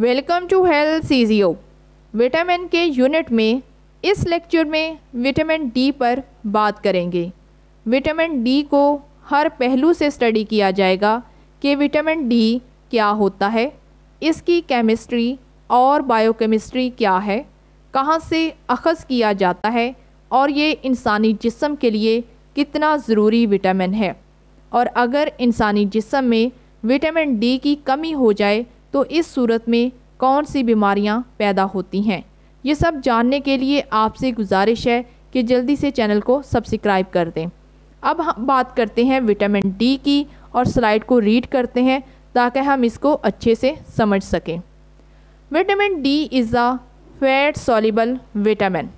Welcome to health सीजियो vitamin के unit में इस लेक्चर में विटामिन डी पर बात करेंगे विटामिन डी को हर पहलू से स्टडी किया जाएगा कि विटामिन डी क्या होता है इसकी केमिस्ट्री और बायोकेमिस्ट्री क्या है कहाँ से अखज़ किया जाता है और ये इंसानी जिसम के लिए कितना ज़रूरी विटामिन है और अगर इंसानी जिसम में विटामिन डी की कमी हो जाए तो इस सूरत में कौन सी बीमारियां पैदा होती हैं ये सब जानने के लिए आपसे गुजारिश है कि जल्दी से चैनल को सब्सक्राइब कर दें अब हम बात करते हैं विटामिन डी की और स्लाइड को रीड करते हैं ताकि हम इसको अच्छे से समझ सकें vitamin D is the fat soluble vitamin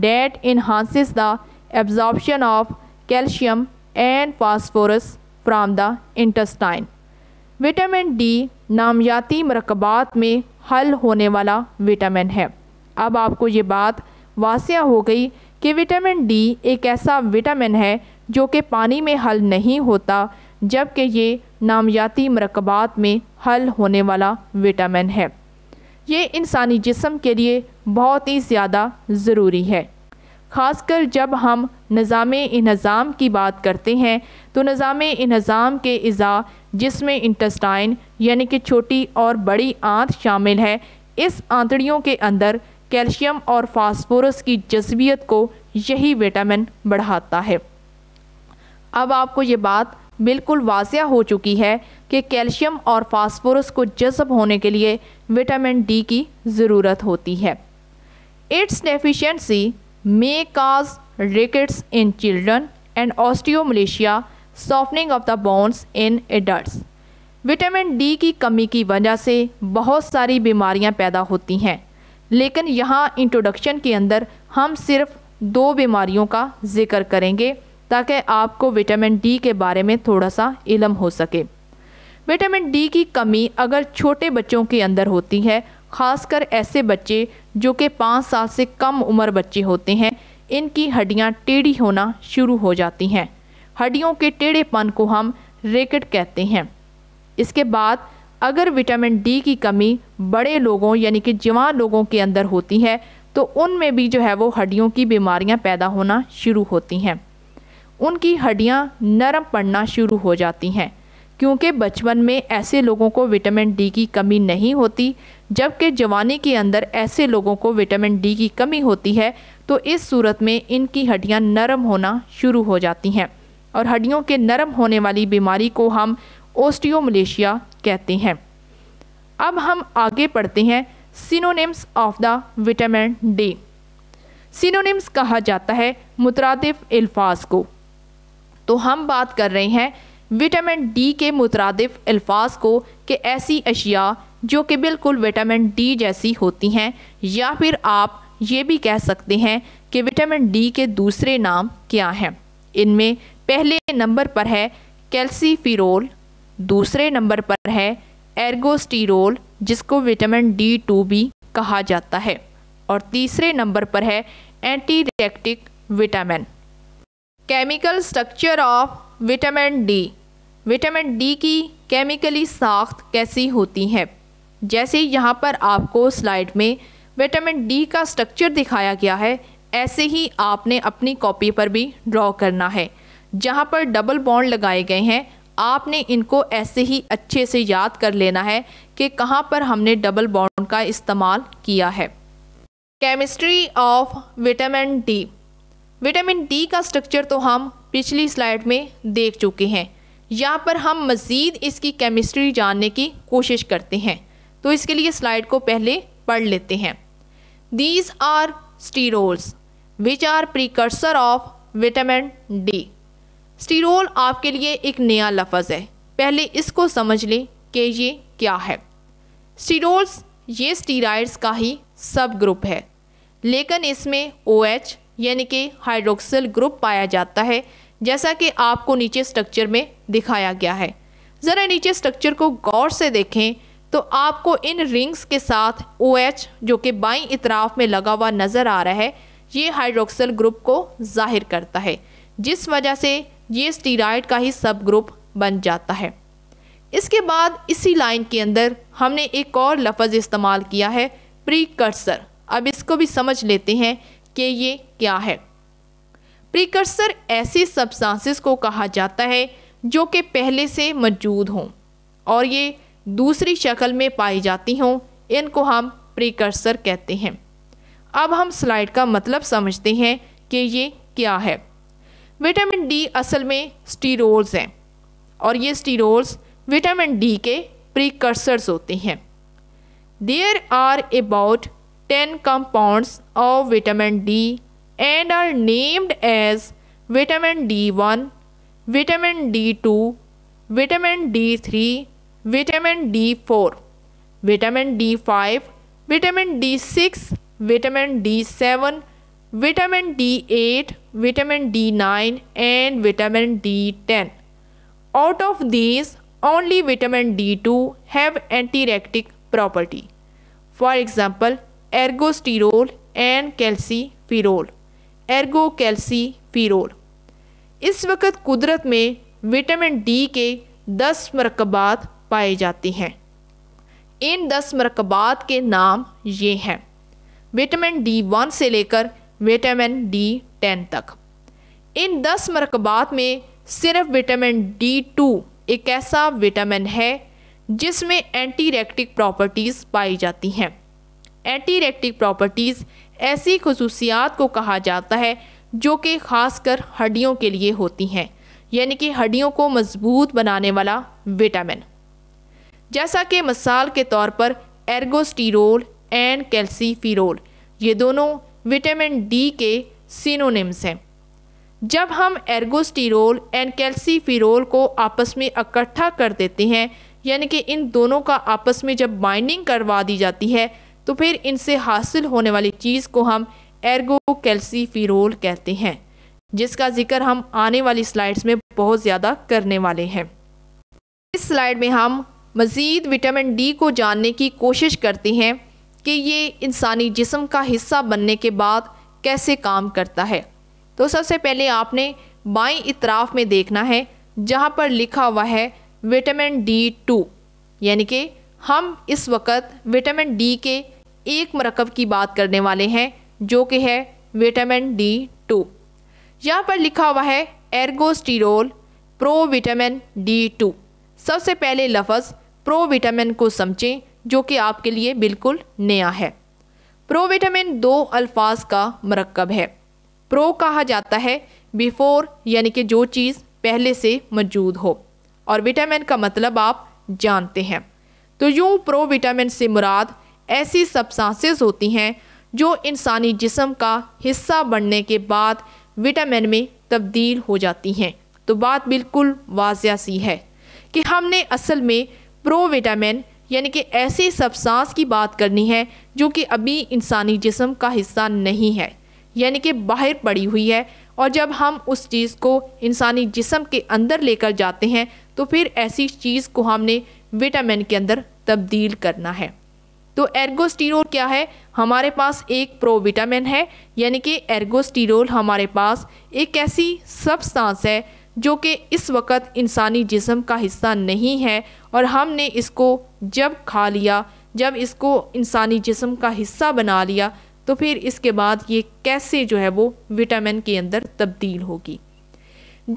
that enhances the absorption of calcium and phosphorus from the intestine vitamin D नामियाती मरकबात में हल होने वाला विटामिन है अब आपको ये बात वासिया हो गई कि विटामिन डी एक ऐसा विटामिन है जो कि पानी में हल नहीं होता जबकि ये नामियाती मरकबात में हल होने वाला विटामिन है ये इंसानी जिसम के लिए बहुत ही ज़्यादा ज़रूरी है खासकर जब हम निज़ाम इन्हज़ाम की बात करते हैं तो निज़ाम इन्हज़ाम के अज़ा जिसमें इंटेस्टाइन यानी कि छोटी और बड़ी आंत शामिल है इस आंतड़ियों के अंदर कैल्शियम और फास्फोरस की जज्बियत को यही विटामिन बढ़ाता है अब आपको ये बात बिल्कुल वाजिया हो चुकी है कि कैल्शियम और फास्फोरस को जज्ब होने के लिए विटामिन डी की ज़रूरत होती है its deficiency may cause rickets in children and osteomalacia softening of the bones in adult vitamin D की कमी की वजह से बहुत सारी बीमारियां पैदा होती हैं लेकिन यहाँ इंट्रोडक्शन के अंदर हम सिर्फ दो बीमारियों का जिक्र करेंगे ताकि आपको विटामिन डी के बारे में थोड़ा सा इलम हो सके विटामिन डी की कमी अगर छोटे बच्चों के अंदर होती है खासकर ऐसे बच्चे जो कि पाँच साल से कम उम्र बच्चे होते हैं इनकी हड्डियाँ टेढ़ी होना शुरू हो जाती हैं हड्डियों के टेढ़ेपन को हम रेकेट कहते हैं इसके बाद अगर विटामिन डी की कमी बड़े लोगों यानी कि जवान लोगों के अंदर होती है तो उनमें भी जो है वो हड्डियों की बीमारियां पैदा होना शुरू होती हैं उनकी हड्डियां नरम पड़ना शुरू हो जाती हैं क्योंकि बचपन में ऐसे लोगों को विटामिन डी की कमी नहीं होती जबकि जवानी के अंदर ऐसे लोगों को विटामिन डी की कमी होती है तो इस सूरत में इनकी हड्डियाँ नरम होना शुरू हो जाती हैं और हड्डियों के नरम होने वाली बीमारी को हम ओस्टियोमलेशिया कहते हैं अब हम आगे पढ़ते हैं synonyms of the vitamin D synonyms कहा जाता है मुतरदफ अल्फाज को तो हम बात कर रहे हैं विटामिन डी के मुतरद अल्फाज को कि ऐसी अशिया जो कि बिल्कुल विटामिन डी जैसी होती हैं या फिर आप ये भी कह सकते हैं कि विटामिन डी के दूसरे नाम क्या हैं इनमें पहले नंबर पर है कैल्सीफिरोल दूसरे नंबर पर है एर्गोस्टीरोल जिसको विटामिन डी टू भी कहा जाता है और तीसरे नंबर पर है antirachitic vitamin chemical structure of vitamin D vitamin D की केमिकली साख्त कैसी होती है जैसे यहाँ पर आपको स्लाइड में विटामिन डी का स्ट्रक्चर दिखाया गया है ऐसे ही आपने अपनी कॉपी पर भी ड्रॉ करना है जहाँ पर डबल बॉन्ड लगाए गए हैं आपने इनको ऐसे ही अच्छे से याद कर लेना है कि कहाँ पर हमने डबल बॉन्ड का इस्तेमाल किया है chemistry of vitamin D vitamin D का स्ट्रक्चर तो हम पिछली स्लाइड में देख चुके हैं यहाँ पर हम मज़ीद इसकी केमिस्ट्री जानने की कोशिश करते हैं तो इसके लिए स्लाइड को पहले पढ़ लेते हैं these are sterols which are precursor of vitamin D sterol आपके लिए एक नया लफज है पहले इसको समझ लें कि ये क्या है स्टीरोल्स ये स्टीराइड्स का ही सब ग्रुप है लेकिन इसमें ओ एच यानी कि हाइड्रोक्सिल ग्रुप पाया जाता है जैसा कि आपको नीचे स्ट्रक्चर में दिखाया गया है ज़रा नीचे स्ट्रक्चर को गौर से देखें तो आपको इन रिंग्स के साथ ओ एच जो कि बाई इतराफ़ में लगा हुआ नज़र आ रहा है ये हाइड्रोक्सिल ग्रुप को ज़ाहिर करता है जिस वजह से ये स्टीराइड का ही सब ग्रुप बन जाता है इसके बाद इसी लाइन के अंदर हमने एक और लफ्ज़ इस्तेमाल किया है प्रीकर्सर अब इसको भी समझ लेते हैं कि ये क्या है प्रीकर्सर ऐसी सब्सटेंसेस को कहा जाता है जो कि पहले से मौजूद हों और ये दूसरी शक्ल में पाई जाती हों इनको हम प्रीकर्सर कहते हैं अब हम स्लाइड का मतलब समझते हैं कि ये क्या है विटामिन डी असल में स्टीरोल्स हैं और ये स्टीरोल्स विटामिन डी के प्रीकर्सर्स होते हैं there are about ten compounds of vitamin D and are named as vitamin D one vitamin D two vitamin D three vitamin D four vitamin D five vitamin D six vitamin D seven vitamin D eight vitamin D9 and vitamin D10. Out of these, only vitamin D2 have antirectic property. For example, ergosterol and calciferol. Ergo calciferol. इस वक्त कुदरत में vitamin D के 10 मरकबात पाए जाते हैं इन 10 मरकबात के नाम ये हैं विटामिन डी वन से लेकर विटामिन डी टेन तक इन दस मरकबात में सिर्फ विटामिन डी टू एक ऐसा विटामिन है जिसमें एंटीरेक्टिक प्रॉपर्टीज़ पाई जाती हैं एंटीरेक्टिक प्रॉपर्टीज़ ऐसी खसूसियात को कहा जाता है जो कि खासकर हड्डियों के लिए होती हैं यानी कि हड्डियों को मजबूत बनाने वाला विटामिन जैसा कि मिसाल के तौर पर एर्गोस्टीरोल एंड कैल्सीफिरोल ये दोनों विटामिन डी के सीनोनिम्स हैं जब हम एर्गोस्टिरोल एंड कैल्सीफिरोल को आपस में इकट्ठा कर देते हैं यानी कि इन दोनों का आपस में जब बाइंडिंग करवा दी जाती है तो फिर इनसे हासिल होने वाली चीज़ को हम एर्गो कैल्सीफिरोल कहते हैं जिसका जिक्र हम आने वाली स्लाइड्स में बहुत ज़्यादा करने वाले हैं इस स्लाइड में हम मज़ीद विटामिन डी को जानने की कोशिश करते हैं कि ये इंसानी जिसम का हिस्सा बनने के बाद कैसे काम करता है तो सबसे पहले आपने बाई इतराफ में देखना है जहाँ पर लिखा हुआ है विटामिन डी टू यानी कि हम इस वक्त विटामिन डी के एक मरकब की बात करने वाले हैं जो कि है विटामिन डी टू यहाँ पर लिखा हुआ है ergosterol pro vitamin D two सबसे पहले लफ्ज़ प्रो विटामिन को समझें जो कि आपके लिए बिल्कुल नया है प्रो विटामिन दो अल्फाज का मरकब है प्रो कहा जाता है बिफोर यानी कि जो चीज़ पहले से मौजूद हो और विटामिन का मतलब आप जानते हैं तो यूँ प्रो विटामिन से मुराद ऐसी सब्सटेंसेस होती हैं जो इंसानी जिसम का हिस्सा बनने के बाद विटामिन में तब्दील हो जाती हैं तो बात बिल्कुल वाजिया सी है कि हमने असल में प्रो विटामिन यानी कि ऐसी सबसांस की बात करनी है जो कि अभी इंसानी जिसम का हिस्सा नहीं है यानी कि बाहर पड़ी हुई है और जब हम उस चीज़ को इंसानी जिसम के अंदर लेकर जाते हैं तो फिर ऐसी चीज़ को हमने विटामिन के अंदर तब्दील करना है तो एर्गोस्टीरोल क्या है हमारे पास एक प्रोविटामिन है यानी कि एर्गोस्टीरोल हमारे पास एक ऐसी सब्सटेंस है जो कि इस वक्त इंसानी जिसम का हिस्सा नहीं है और हमने इसको जब खा लिया जब इसको इंसानी जिसम का हिस्सा बना लिया तो फिर इसके बाद ये कैसे जो है वो विटामिन के अंदर तब्दील होगी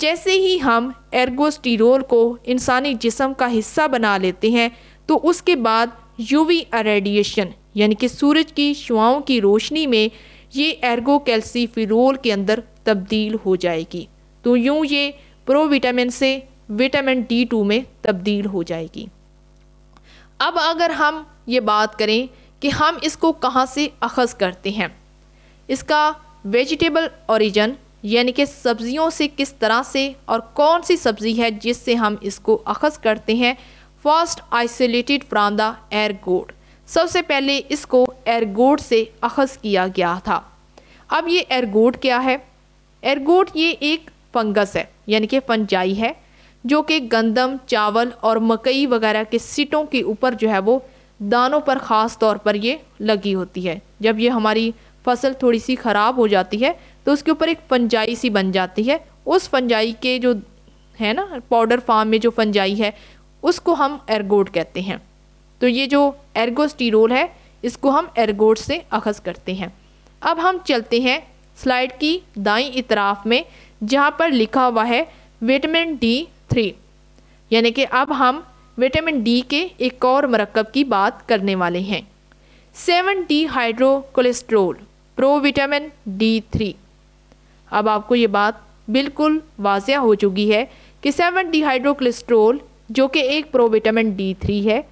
जैसे ही हम एर्गोस्टिरोल को इंसानी जिसम का हिस्सा बना लेते हैं तो उसके बाद यूवी रेडिएशन यानी कि सूरज की शुआओं की रोशनी में ये एर्गो कैल्सीफिरोल के अंदर तब्दील हो जाएगी तो यूँ ये प्रोविटामिन से विटामिन डी टू में तब्दील हो जाएगी अब अगर हम ये बात करें कि हम इसको कहाँ से अखज़ करते हैं इसका वेजिटेबल ओरिजन यानी कि सब्ज़ियों से किस तरह से और कौन सी सब्ज़ी है जिससे हम इसको अखज़ करते हैं first isolated from the ergot सबसे पहले इसको एयरगोड से अखज़ किया गया था अब ये एयरगोड क्या है एयरगोड ये एक फंगस है यानी कि फंजाई है जो कि गंदम चावल और मकई वगैरह के सिटों के ऊपर जो है वो दानों पर ख़ास तौर पर ये लगी होती है जब ये हमारी फसल थोड़ी सी ख़राब हो जाती है तो उसके ऊपर एक फंजाई सी बन जाती है उस फंजाई के जो है ना पाउडर फार्म में जो फंजाई है उसको हम एरगोट कहते हैं तो ये जो एर्गोस्टीरोल है इसको हम एरगोट से अखज़ करते हैं अब हम चलते हैं स्लाइड की दाई इतराफ़ में जहाँ पर लिखा हुआ है विटामिन डी थ्री यानी कि अब हम विटामिन डी के एक और मरकब की बात करने वाले हैं seven dehydrocholesterol pro vitamin D three अब आपको ये बात बिल्कुल वाजह हो चुकी है कि सेवन डी हाइड्रो कोलेस्ट्रोल जो कि एक प्रो विटामिन डी थ्री है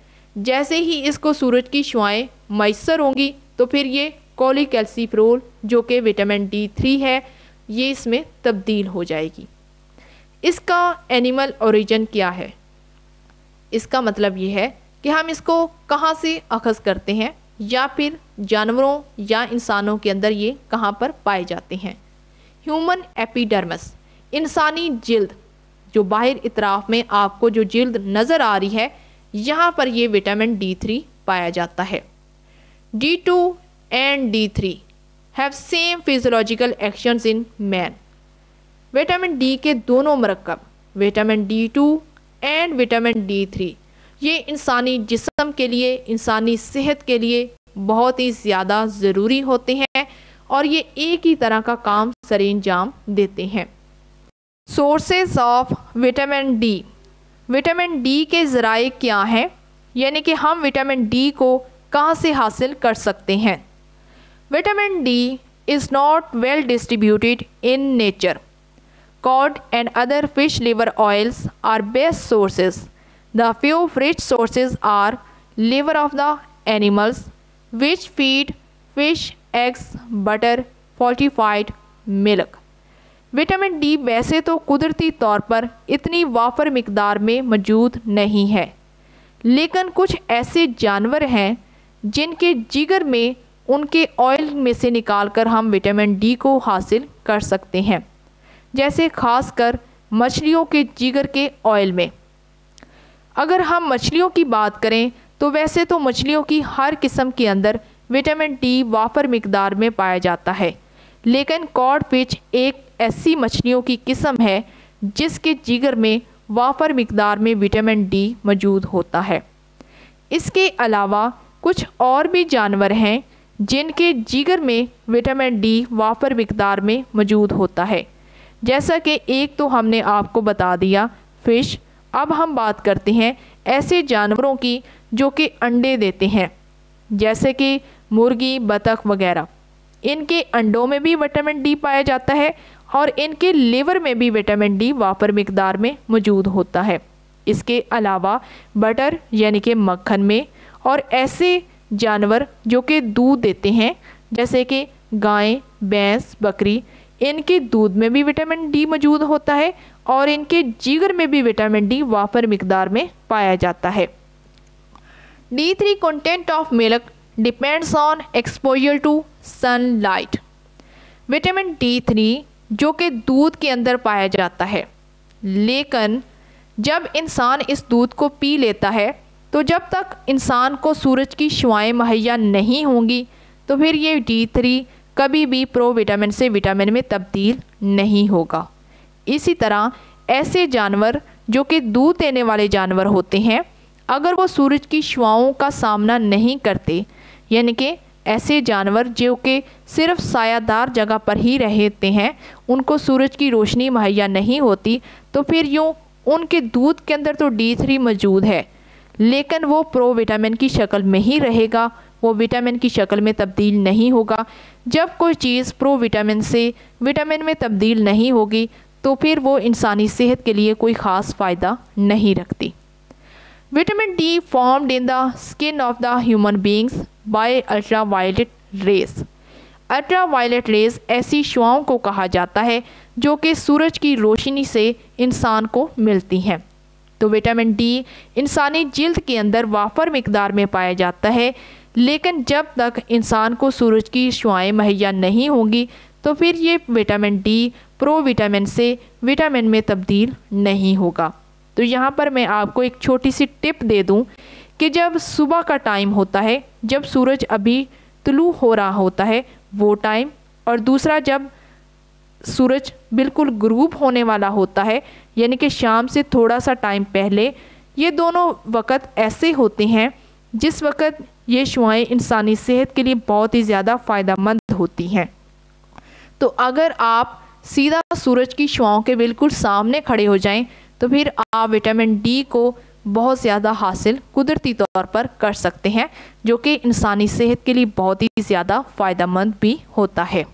जैसे ही इसको सूरज की शुआएँ मैसर होंगी तो फिर ये कोलिकैल्सीफ्रोल जो कि विटामिन डी थ्री है ये इसमें तब्दील हो जाएगी इसका एनिमल ओरिजिन क्या है इसका मतलब ये है कि हम इसको कहाँ से अखज़ करते हैं या फिर जानवरों या इंसानों के अंदर ये कहाँ पर पाए जाते हैं ह्यूमन एपिडर्मस इंसानी जल्द जो बाहर इतराफ़ में आपको जो जल्द नज़र आ रही है यहाँ पर ये विटामिन डी थ्री पाया जाता है D two and D three have same physiological actions in man vitamin D के दोनों मरकब vitamin D two and vitamin D three ये इंसानी जिसम के लिए इंसानी सेहत के लिए बहुत ही ज़्यादा ज़रूरी होते हैं और ये एक ही तरह का काम सर अंजाम देते हैं sources of vitamin D vitamin D के ज़राए क्या हैं यानी कि हम विटामिन डी को कहाँ से हासिल कर सकते हैं vitamin D is not well distributed in nature cod and other fish liver oils are best sources the few fridge sources are liver of the animals which feed fish eggs butter fortified milk vitamin D वैसे तो कुदरती तौर पर इतनी wafer मकदार में मौजूद नहीं है लेकिन कुछ ऐसे जानवर हैं जिनके जिगर में उनके ऑयल में से निकालकर हम विटामिन डी को हासिल कर सकते हैं जैसे खासकर मछलियों के जिगर के ऑयल में अगर हम मछलियों की बात करें तो वैसे तो मछलियों की हर किस्म के अंदर विटामिन डी वाफर मकदार में पाया जाता है लेकिन कॉड पिच एक ऐसी मछलियों की किस्म है जिसके जिगर में वाफर मकदार में विटामिन डी मौजूद होता है इसके अलावा कुछ और भी जानवर हैं जिनके जिगर में विटामिन डी वाफर मकदार में मौजूद होता है जैसा कि एक तो हमने आपको बता दिया फिश अब हम बात करते हैं ऐसे जानवरों की जो कि अंडे देते हैं जैसे कि मुर्गी बतख वगैरह इनके अंडों में भी विटामिन डी पाया जाता है और इनके लिवर में भी विटामिन डी वापर मकदार में मौजूद होता है इसके अलावा बटर यानी कि मक्खन में और ऐसे जानवर जो कि दूध देते हैं जैसे कि गाय भैंस बकरी इनके दूध में भी विटामिन डी मौजूद होता है और इनके जीगर में भी विटामिन डी वाफर मकदार में पाया जाता है D three content of milk depends on exposure to sunlight vitamin D three जो कि दूध के अंदर पाया जाता है लेकिन जब इंसान इस दूध को पी लेता है तो जब तक इंसान को सूरज की शुआएँ मुहैया नहीं होंगी तो फिर ये डी थ्री कभी भी प्रो विटामिन से विटामिन में तब्दील नहीं होगा इसी तरह ऐसे जानवर जो कि दूध देने वाले जानवर होते हैं अगर वो सूरज की शुआओं का सामना नहीं करते यानी कि ऐसे जानवर जो कि सिर्फ सायादार जगह पर ही रहते हैं उनको सूरज की रोशनी मुहैया नहीं होती तो फिर यूँ उनके दूध के अंदर तो डी थ्री मौजूद है लेकिन वो प्रो विटामिन की शक्ल में ही रहेगा वो विटामिन की शक्ल में तब्दील नहीं होगा जब कोई चीज़ प्रो विटामिन से विटामिन में तब्दील नहीं होगी तो फिर वो इंसानी सेहत के लिए कोई ख़ास फ़ायदा नहीं रखती vitamin D formed in the skin of the human beings by ultraviolet rays ultraviolet rays ऐसी शुआओं को कहा जाता है जो कि सूरज की रोशनी से इंसान को मिलती हैं तो विटामिन डी इंसानी जल्द के अंदर वाफर मकदार में पाया जाता है लेकिन जब तक इंसान को सूरज की शुआएँ मुहैया नहीं होंगी तो फिर ये विटामिन डी प्रो विटामिन से विटामिन में तब्दील नहीं होगा तो यहाँ पर मैं आपको एक छोटी सी टिप दे दूँ कि जब सुबह का टाइम होता है जब सूरज अभी तुलू हो रहा होता है वो टाइम और दूसरा जब सूरज बिल्कुल ग्रूब होने वाला होता है यानी कि शाम से थोड़ा सा टाइम पहले ये दोनों वक़्त ऐसे होते हैं जिस वक़्त ये शुआएँ इंसानी सेहत के लिए बहुत ही ज़्यादा फ़ायदेमंद होती हैं तो अगर आप सीधा सूरज की शुआओं के बिल्कुल सामने खड़े हो जाएं तो फिर आप विटामिन डी को बहुत ज़्यादा हासिल कुदरती तौर पर कर सकते हैं जो कि इंसानी सेहत के लिए बहुत ही ज़्यादा फ़ायदेमंद भी होता है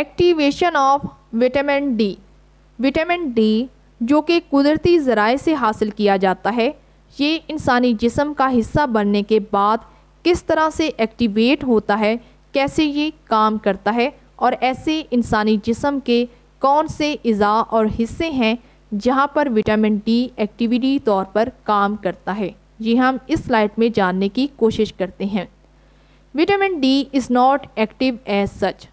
activation of vitamin D vitamin D जो कि कुदरती ज़राए से हासिल किया जाता है ये इंसानी जिसम का हिस्सा बनने के बाद किस तरह से एक्टिवेट होता है कैसे ये काम करता है और ऐसे इंसानी जिसम के कौन से अज़ा और हिस्से हैं जहाँ पर विटामिन डी एक्टिविटी तौर पर काम करता है ये हम इस स्लाइड में जानने की कोशिश करते हैं vitamin D is not active as such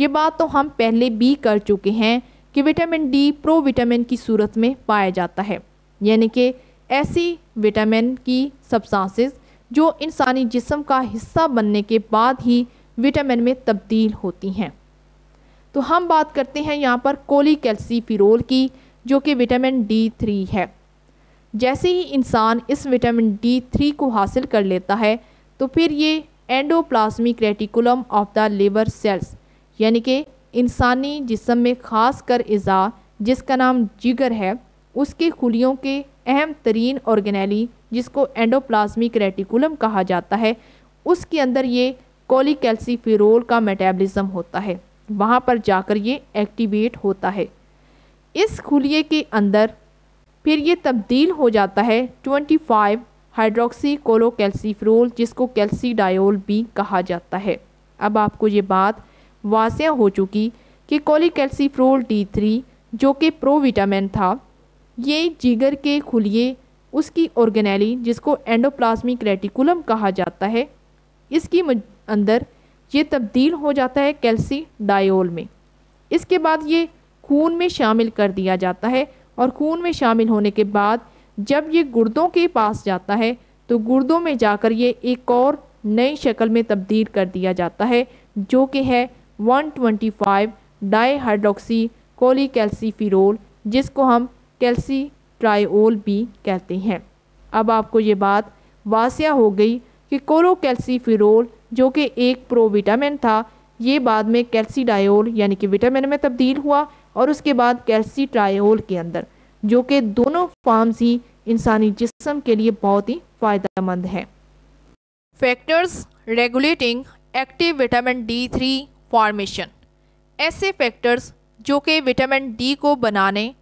ये बात तो हम पहले भी कर चुके हैं कि विटामिन डी प्रो विटामिन की सूरत में पाया जाता है यानी कि ऐसी विटामिन की सब्सटेंसेस जो इंसानी जिसम का हिस्सा बनने के बाद ही विटामिन में तब्दील होती हैं तो हम बात करते हैं यहाँ पर कोली कैल्सीफिरोल की जो कि विटामिन डी थ्री है जैसे ही इंसान इस विटामिन डी थ्री को हासिल कर लेता है तो फिर ये endoplasmic reticulum of the liver cells यानी कि इंसानी जिसम में ख़ास कर इज़ा जिसका नाम जिगर है उसके खुलियों के अहम तरीन ऑर्गेनेली जिसको एंडोप्लाज्मिक रेटिकुलम कहा जाता है उसके अंदर ये कोलिकल्सीफिरोल का मेटाबॉलिज्म होता है वहाँ पर जाकर ये एक्टिवेट होता है इस खुलिए के अंदर फिर ये तब्दील हो जाता है 25 हाइड्रोक्सी कोलोकैल्सीफिरोल जिसको कैल्सीडायोल भी कहा जाता है अब आपको ये बात वास्या हो चुकी कि कोलिकैल्सीफ्रोल डी थ्री जो कि प्रो विटामिन था ये जिगर के खुलिए उसकी ऑर्गेनैली जिसको एंडोप्लाज्मिक रेटिकुलम कहा जाता है इसकी अंदर ये तब्दील हो जाता है कैल्सी डायोल में इसके बाद ये खून में शामिल कर दिया जाता है और खून में शामिल होने के बाद जब ये गुर्दों के पास जाता है तो गुर्दों में जाकर ये एक और नई शक्ल में तब्दील कर दिया जाता है जो कि है 125 डाई हाइड्रोक्सी फिरोल जिसको हम कैल्सी ट्राइओल भी कहते हैं अब आपको ये बात वास्या हो गई कि कोलोकैल्सीफिरोल जो कि एक प्रो विटामिन था ये बाद में कैल्सी डायोल यानी कि विटामिन में तब्दील हुआ और उसके बाद कैल्सी ट्राइल के अंदर जो कि दोनों फॉर्म्स ही इंसानी जिसम के लिए बहुत ही फ़ायदेमंद है factors regulating active vitamin D three formation ऐसे फैक्टर्स जो कि विटामिन डी को बनाने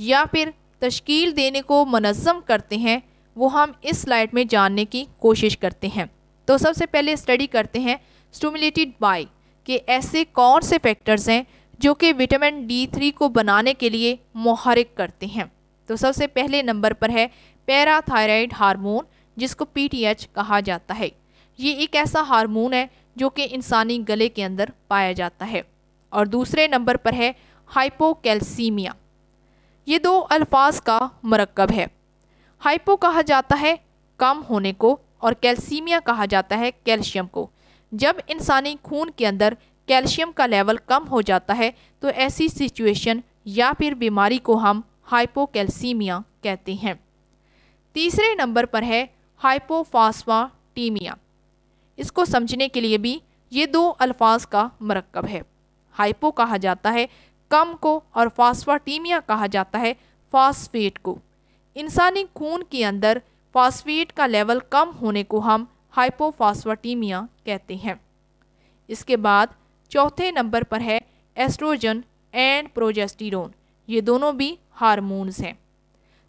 या फिर तश्कील देने को मनज़म करते हैं वो हम इस स्लाइड में जानने की कोशिश करते हैं तो सबसे पहले स्टडी करते हैं स्टूमुलेटेड बाय कि ऐसे कौन से फैक्टर्स हैं जो कि विटामिन डी थ्री को बनाने के लिए मुहरक करते हैं तो सबसे पहले नंबर पर है पैराथायराइड हार्मोन जिसको पीटीएच कहा जाता है ये एक ऐसा हार्मोन है जो कि इंसानी गले के अंदर पाया जाता है और दूसरे नंबर पर है हाइपोकैल्सीमिया ये दो अल्फाज का मरकब है हाइपो कहा जाता है कम होने को और कैल्सीमिया कहा जाता है कैल्शियम को जब इंसानी खून के अंदर कैल्शियम का लेवल कम हो जाता है तो ऐसी सिचुएशन या फिर बीमारी को हम हाइपोकैल्सीमिया कहते हैं तीसरे नंबर पर है हाइपोफास्फाटीमिया इसको समझने के लिए भी ये दो अल्फाज का मरकब है हाइपो कहा जाता है कम को और फास्फाटीमिया कहा जाता है फास्फेट को इंसानी खून के अंदर फास्फेट का लेवल कम होने को हम हाइपोफास्फाटीमिया कहते हैं इसके बाद चौथे नंबर पर है एस्ट्रोजन एंड प्रोजेस्टिरोन ये दोनों भी हारमोन्स हैं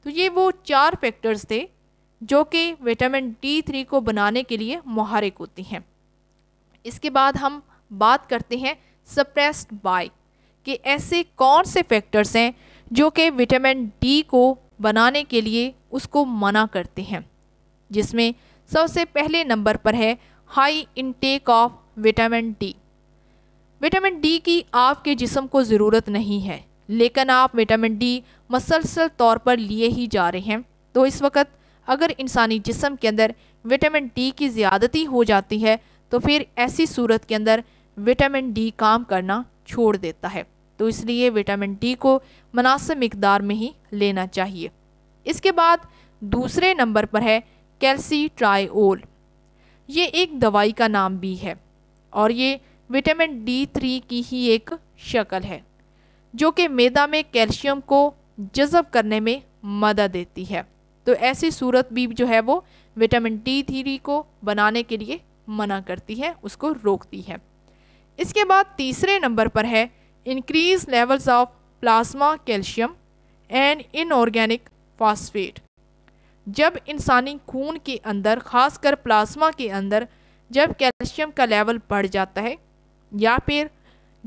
तो ये वो चार फैक्टर्स थे जो कि विटामिन डी थ्री को बनाने के लिए मुहारिक होती हैं इसके बाद हम बात करते हैं सप्रेस्ड बाई कि ऐसे कौन से फैक्टर्स हैं जो कि विटामिन डी को बनाने के लिए उसको मना करते हैं जिसमें सबसे पहले नंबर पर है high intake of vitamin D vitamin D की आपके जिसम को ज़रूरत नहीं है लेकिन आप विटामिन डी मसलसल तौर पर लिए ही जा रहे हैं तो इस वक्त अगर इंसानी जिसम के अंदर विटामिन डी की ज़्यादती हो जाती है तो फिर ऐसी सूरत के अंदर विटामिन डी काम करना छोड़ देता है तो इसलिए विटामिन डी को मुनासिब मकदार में ही लेना चाहिए इसके बाद दूसरे नंबर पर है कैल्सी ट्राईओल ये एक दवाई का नाम भी है और ये विटामिन डी थ्री की ही एक शक्ल है जो कि मैदा में कैल्शियम को जज़ब करने में मदद देती है तो ऐसी सूरत भी जो है वो विटामिन डी थ्री को बनाने के लिए मना करती है उसको रोकती है इसके बाद तीसरे नंबर पर है increase levels of plasma calcium and inorganic phosphate जब इंसानी खून के अंदर खासकर प्लाज्मा के अंदर जब कैल्शियम का लेवल बढ़ जाता है या फिर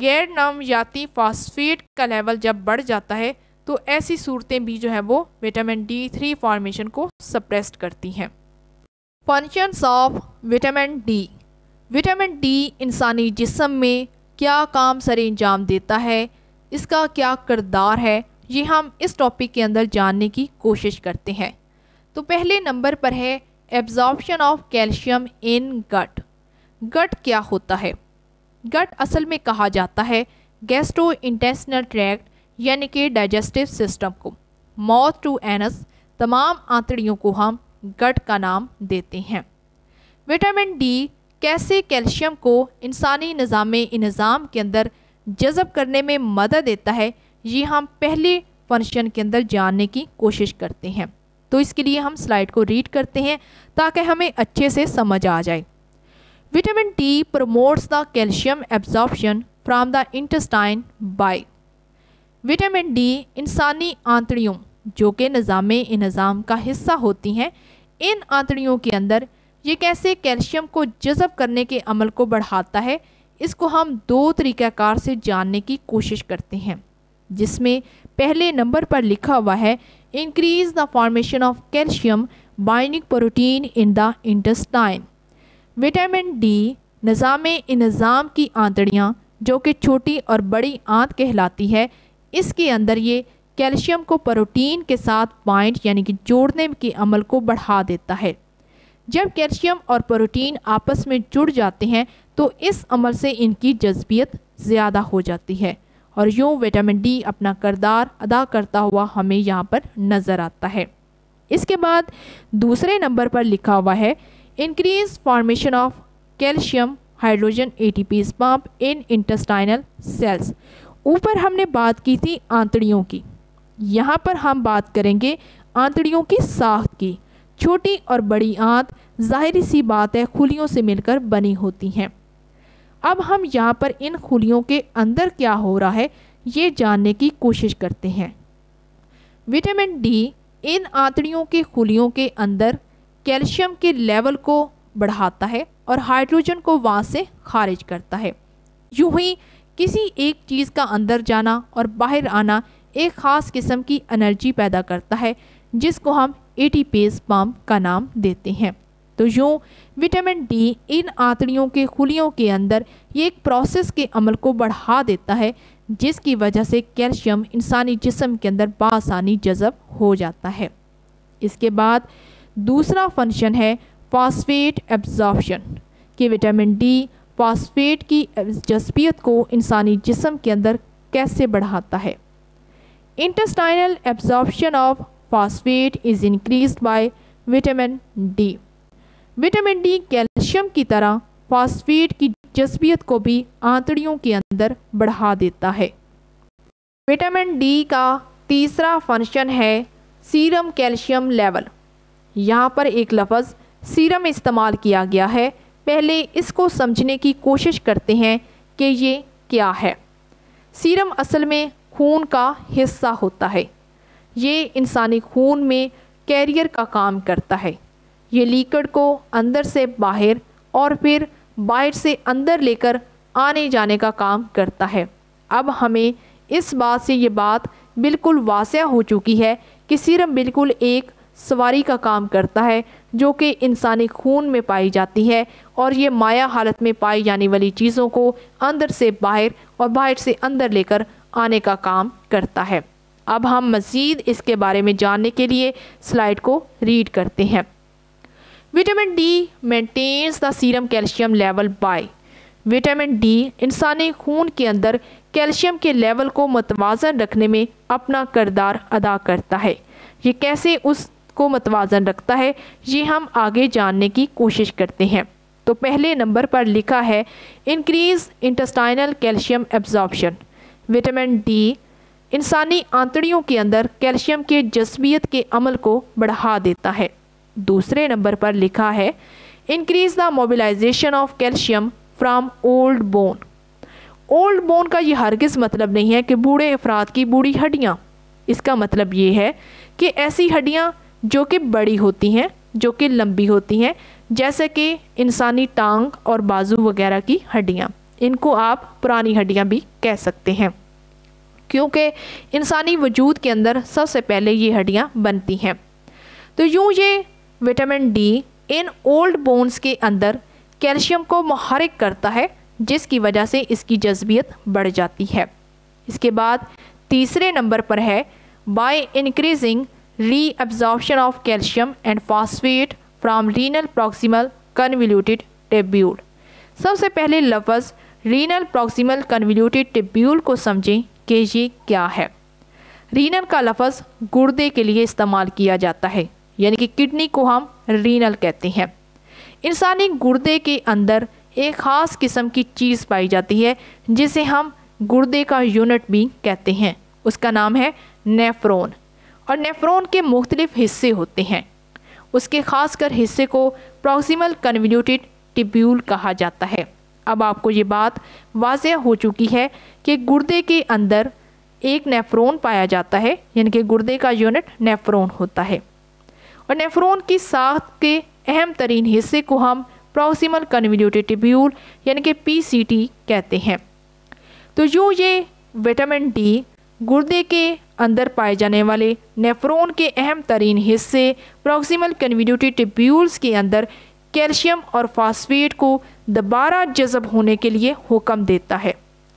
गैर नामयाती फास्फेट का लेवल जब बढ़ जाता है तो ऐसी सूरतें भी जो है वो विटामिन डी थ्री फॉर्मेशन को सप्रेस्ड करती हैं functions of vitamin D vitamin D इंसानी जिसम में क्या काम सर अंजाम देता है इसका क्या करदार है ये हम इस टॉपिक के अंदर जानने की कोशिश करते हैं तो पहले नंबर पर है absorption of calcium in gut gut क्या होता है गट असल में कहा जाता है गैस्ट्रो इंटेस्टनल ट्रैक्ट यानी कि डाइजेस्टिव सिस्टम को मौत टू एनस तमाम आंतड़ियों को हम गट का नाम देते हैं विटामिन डी कैसे कैल्शियम को इंसानी निज़ाम इनज़ाम के अंदर जज़ब करने में मदद देता है ये हम पहले फंक्शन के अंदर जानने की कोशिश करते हैं तो इसके लिए हम स्लाइड को रीड करते हैं ताकि हमें अच्छे से समझ आ जाए vitamin D promotes the calcium absorption from the intestine by vitamin D इंसानी आंतड़ियों जो कि निज़ाम इनज़ाम का हिस्सा होती हैं इन आंतड़ियों के अंदर ये कैसे कैल्शियम को जज़ब करने के अमल को बढ़ाता है इसको हम दो तरीक़ाकार से जानने की कोशिश करते हैं जिसमें पहले नंबर पर लिखा हुआ है increase the formation of calcium binding protein in the intestine vitamin D निज़ाम इनज़ाम की आंतड़ियाँ जो कि छोटी और बड़ी आंत कहलाती है इसके अंदर ये कैल्शियम को प्रोटीन के साथ बाइंड यानी कि जोड़ने के अमल को बढ़ा देता है जब कैल्शियम और प्रोटीन आपस में जुड़ जाते हैं तो इस अमल से इनकी जज्बियत ज़्यादा हो जाती है और यूँ विटामिन डी अपना करदार अदा करता हुआ हमें यहाँ पर नज़र आता है इसके बाद दूसरे नंबर पर लिखा हुआ है increase formation of calcium hydrogen P pump in intestinal cells ऊपर हमने बात की थी आंतड़ियों की यहाँ पर हम बात करेंगे आंतड़ियों की साख की छोटी और बड़ी आंत जाहिर सी बात है खुलियों से मिलकर बनी होती हैं अब हम यहाँ पर इन खुलियों के अंदर क्या हो रहा है ये जानने की कोशिश करते हैं विटामिन डी इन आंतड़ियों के खुलियों के अंदर कैल्शियम के लेवल को बढ़ाता है और हाइड्रोजन को वहाँ से खारिज करता है यूँ ही किसी एक चीज़ का अंदर जाना और बाहर आना एक ख़ास किस्म की एनर्जी पैदा करता है जिसको हम एटीपेज पम्प का नाम देते हैं तो यूँ विटामिन डी इन आंतड़ियों के खुलियों के अंदर ये एक प्रोसेस के अमल को बढ़ा देता है जिसकी वजह से कैल्शियम इंसानी जिसम के अंदर बासानी जज़ब हो जाता है इसके बाद दूसरा फंक्शन है फॉस्फेट एब्जॉर्बशन कि विटामिन डी फॉस्फेट की जस्बियत को इंसानी जिसम के अंदर कैसे बढ़ाता है intestinal absorption of phosphate is increase by vitamin D vitamin D calcium की तरह फॉस्फेट की जस्बियत को भी आंतड़ियों के अंदर बढ़ा देता है विटामिन डी का तीसरा फंक्शन है सीरम कैल्शियम लेवल यहाँ पर एक लफज सीरम इस्तेमाल किया गया है पहले इसको समझने की कोशिश करते हैं कि ये क्या है सीरम असल में खून का हिस्सा होता है ये इंसानी खून में कैरियर का काम करता है ये लीकड़ को अंदर से बाहर और फिर बाहर से अंदर लेकर आने जाने का काम करता है अब हमें इस बात से ये बात बिल्कुल वास हो चुकी है कि सीरम बिल्कुल एक सवारी का काम करता है जो कि इंसानी खून में पाई जाती है और ये माया हालत में पाई जाने वाली चीज़ों को अंदर से बाहर और बाहर से अंदर लेकर आने का काम करता है अब हम मज़ीद इसके बारे में जानने के लिए स्लाइड को रीड करते हैं vitamin D maintains the serum calcium level by vitamin D इंसानी खून के अंदर कैल्शियम के लेवल को मतवाजन रखने में अपना करदार अदा करता है ये कैसे उस को मतवाजन रखता है ये हम आगे जानने की कोशिश करते हैं तो पहले नंबर पर लिखा है increase intestinal calcium absorption vitamin D इंसानी आंतड़ियों के अंदर कैल्शियम के जस्बियत के अमल को बढ़ा देता है दूसरे नंबर पर लिखा है increase the mobilization of calcium from old bone old bone का यह हरगिज़ मतलब नहीं है कि बूढ़े अफराद की बूढ़ी हड्डियाँ इसका मतलब ये है कि ऐसी हड्डियाँ जो कि बड़ी होती हैं जो कि लंबी होती हैं जैसे कि इंसानी टांग और बाजू वगैरह की हड्डियाँ इनको आप पुरानी हड्डियाँ भी कह सकते हैं क्योंकि इंसानी वजूद के अंदर सबसे पहले ये हड्डियाँ बनती हैं तो यूँ ये vitamin D in old bones के अंदर कैल्शियम को मुहरक करता है जिसकी वजह से इसकी जज्बियत बढ़ जाती है इसके बाद तीसरे नंबर पर है by increasing reabsorption of calcium and phosphate from renal proximal convoluted tubule सबसे पहले लफ्ज़ रीनल प्रॉक्सिमल कन्वल्यूटेड टिब्यूल को समझें कि ये क्या है रीनल का लफ्ज़ गुर्दे के लिए इस्तेमाल किया जाता है यानी कि किडनी को हम रीनल कहते हैं इंसानी गुर्दे के अंदर एक ख़ास किस्म की चीज़ पाई जाती है जिसे हम गुर्दे का यूनिट भी कहते हैं उसका नाम है नेफ्रोन और नेफ्रॉन के मुख्तलिफ हिस्से होते हैं उसके ख़ास कर हिस्से को प्रॉक्सिमल कन्वल्यूटेड टिब्यूल कहा जाता है अब आपको ये बात वाज हो चुकी है कि गुर्दे के अंदर एक नेफ्रॉन पाया जाता है यानी कि गुर्दे का यूनिट नेफ्रॉन होता है और नेफ्रॉन की साख के अहम तरीन हिस्से को हम प्रॉक्सिमल टिब्यूल यानी कि पी कहते हैं तो यूँ ये विटामिन डी गुर्दे के अंदर पाए जाने वाले नेफ्रोन के अहम तरीन हिस्से प्रॉक्सिमल कन्विटी टिब्यूल्स के अंदर कैल्शियम और फास्फेट को दोबारा जजब होने के लिए हुक्म देता है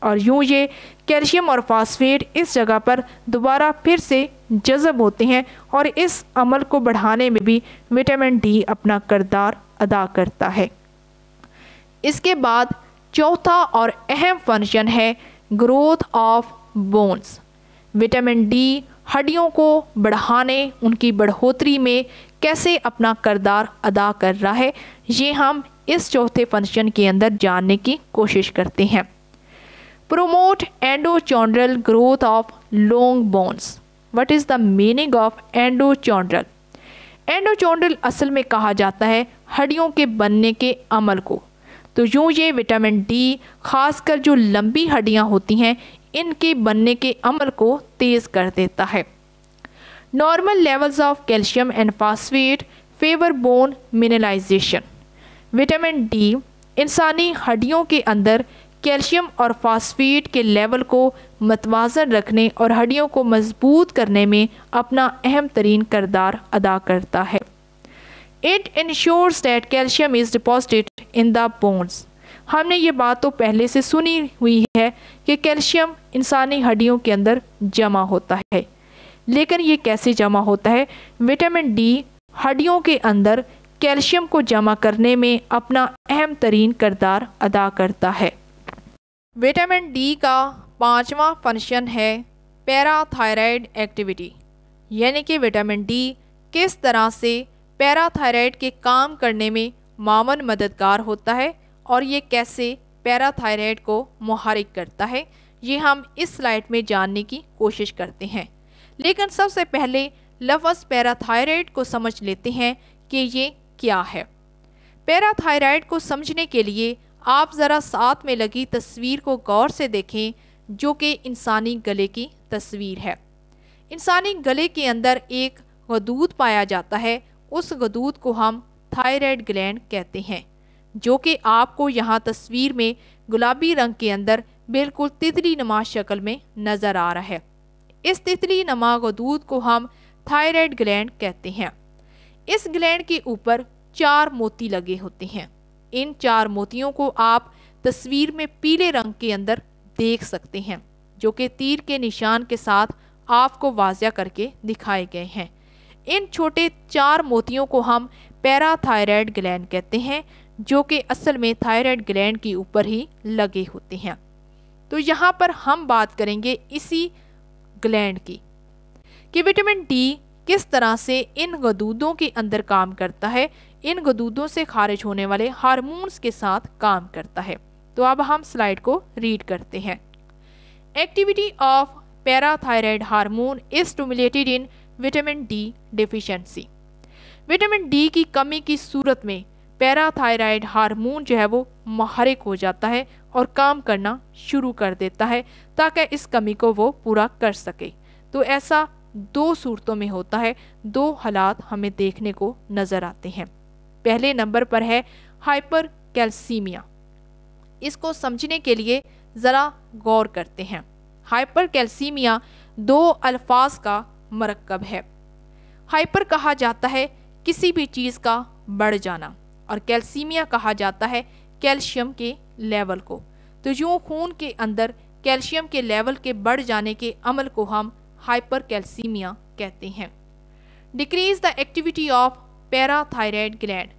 और यूं ये कैल्शियम और फास्फेट इस जगह पर दोबारा फिर से जजब होते हैं और इस अमल को बढ़ाने में भी विटामिन डी अपना करदार अदा करता है इसके बाद चौथा और अहम फंक्शन है growth of bones vitamin D हड्डियों को बढ़ाने उनकी बढ़ोतरी में कैसे अपना करदार अदा कर रहा है ये हम इस चौथे फंक्शन के अंदर जानने की कोशिश करते हैं promote endochondral growth of long bones what is the meaning of endochondral endochondral असल में कहा जाता है हड्डियों के बनने के अमल को तो यूँ ये विटामिन डी खासकर जो लंबी हड्डियाँ होती हैं इनके बनने के अमल को तेज़ कर देता है normal levels of calcium and phosphate favour bone mineralization vitamin D इंसानी हड्डियों के अंदर कैल्शियम और फास्फेट के लेवल को मतवाजन रखने और हड्डियों को मजबूत करने में अपना अहम तरीन करदार अदा करता है it ensures that calcium is deposited in the bones हमने ये बात तो पहले से सुनी हुई है कि कैल्शियम इंसानी हड्डियों के अंदर जमा होता है लेकिन ये कैसे जमा होता है विटामिन डी हड्डियों के अंदर कैल्शियम को जमा करने में अपना अहम तरीन करदार अदा करता है विटामिन डी का पाँचवा फंक्शन है पैराथायराइड एक्टिविटी यानी कि विटामिन डी किस तरह से पैराथायराइड के काम करने में मामन मददगार होता है और ये कैसे पैराथायरॉयड को मुहारिक करता है ये हम इस स्लाइड में जानने की कोशिश करते हैं लेकिन सबसे पहले लफ्ज़ पैराथायरॉयड को समझ लेते हैं कि ये क्या है पैराथायरॉयड को समझने के लिए आप ज़रा साथ में लगी तस्वीर को गौर से देखें जो कि इंसानी गले की तस्वीर है इंसानी गले के अंदर एक गदूद पाया जाता है उस गदूद को हम थायराइड ग्लैंड कहते हैं जो कि आपको यहाँ तस्वीर में गुलाबी रंग के अंदर बिल्कुल तितली नमा शक्ल में नज़र आ रहा है इस तितली नमा गदूद को हम थायराइड ग्लैंड कहते हैं इस ग्लैंड के ऊपर चार मोती लगे होते हैं इन चार मोतियों को आप तस्वीर में पीले रंग के अंदर देख सकते हैं जो कि तीर के निशान के साथ आपको वाजिया करके दिखाए गए हैं इन छोटे चार मोतियों को हम पैराथायरॉयड ग्लैंड कहते हैं जो कि असल में थायराइड ग्लैंड के ऊपर ही लगे होते हैं तो यहाँ पर हम बात करेंगे इसी ग्लैंड की कि विटामिन डी किस तरह से इन गदूदों के अंदर काम करता है इन गदूदों से खारिज होने वाले हारमोन्स के साथ काम करता है तो अब हम स्लाइड को रीड करते हैं activity of parathyroid hormone is stimulated in vitamin D deficiency vitamin D की कमी की सूरत में पैराथायराइड हार्मोन जो है वो महारिक हो जाता है और काम करना शुरू कर देता है ताकि इस कमी को वो पूरा कर सके तो ऐसा दो सूरतों में होता है दो हालात हमें देखने को नज़र आते हैं पहले नंबर पर है हाइपर कैल्सीमिया इसको समझने के लिए ज़रा गौर करते हैं हाइपर कैल्सीमिया दो अल्फाज का मरकब है हाइपर कहा जाता है किसी भी चीज़ का बढ़ जाना और कैल्सीमिया कहा जाता है कैल्शियम के लेवल को तो यूँ खून के अंदर कैल्शियम के लेवल के बढ़ जाने के अमल को हम हाइपर कैल्सीमिया कहते हैं decrease the activity of parathyroid gland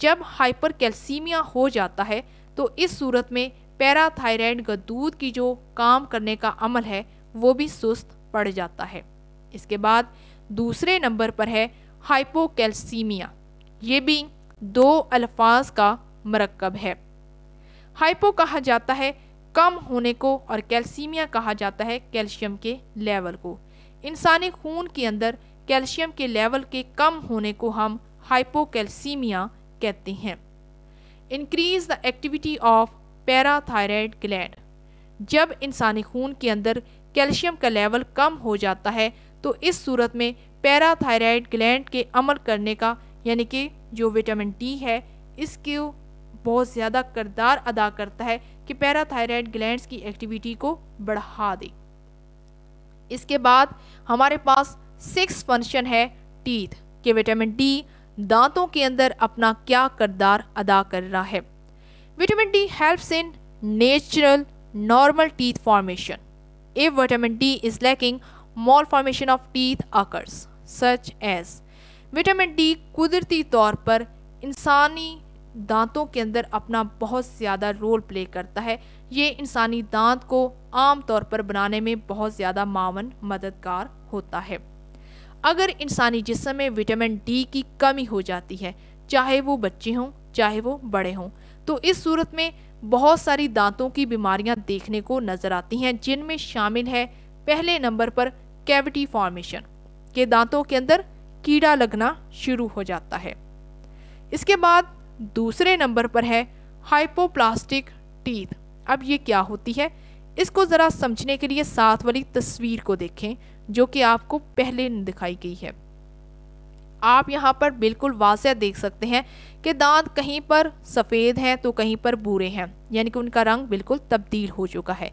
जब हाइपर कैल्सीमिया हो जाता है तो इस सूरत में का दूध की जो काम करने का अमल है वो भी सुस्त पड़ जाता है इसके बाद दूसरे नंबर पर है हाइपोकैल्सीमिया ये भी दो अल्फाज का मरकब है हाइपो कहा जाता है कम होने को और कैल्सीमिया कहा जाता है कैल्शियम के लेवल को इंसानी खून के अंदर कैल्शियम के लेवल के कम होने को हम हाइपोकैल्सीमिया कहते हैं increase the activity of parathyroid gland जब इंसानी खून के अंदर कैल्शियम का लेवल कम हो जाता है तो इस सूरत में पैराथायरॉयड ग्लैंड के अमल करने का यानी कि जो विटामिन डी है इसके बहुत ज़्यादा करदार अदा करता है कि पैराथायराइड ग्लैंड्स की एक्टिविटी को बढ़ा दे इसके बाद हमारे पास सिक्स फंक्शन है टीथ के विटामिन डी दांतों के अंदर अपना क्या करदार अदा कर रहा है vitamin D helps in natural normal teeth formation vitamin D is lacking malformation of teeth occurs such as vitamin D कुदरती तौर पर इंसानी दांतों के अंदर अपना बहुत ज़्यादा रोल प्ले करता है ये इंसानी दांत को आम तौर पर बनाने में बहुत ज़्यादा मावन मददगार होता है अगर इंसानी जिसम में विटामिन डी की कमी हो जाती है चाहे वो बच्चे हों चाहे वो बड़े हों तो इस सूरत में बहुत सारी दांतों की बीमारियां देखने को नज़र आती हैं जिनमें शामिल है पहले नंबर पर कैविटी फॉर्मेशन के दांतों के अंदर कीड़ा लगना शुरू हो जाता है इसके बाद दूसरे नंबर पर है हाइपोप्लास्टिक टीथ अब ये क्या होती है इसको ज़रा समझने के लिए साथ वाली तस्वीर को देखें जो कि आपको पहले दिखाई गई है आप यहाँ पर बिल्कुल वाजह देख सकते हैं कि दांत कहीं पर सफ़ेद हैं तो कहीं पर भूरे हैं यानी कि उनका रंग बिल्कुल तब्दील हो चुका है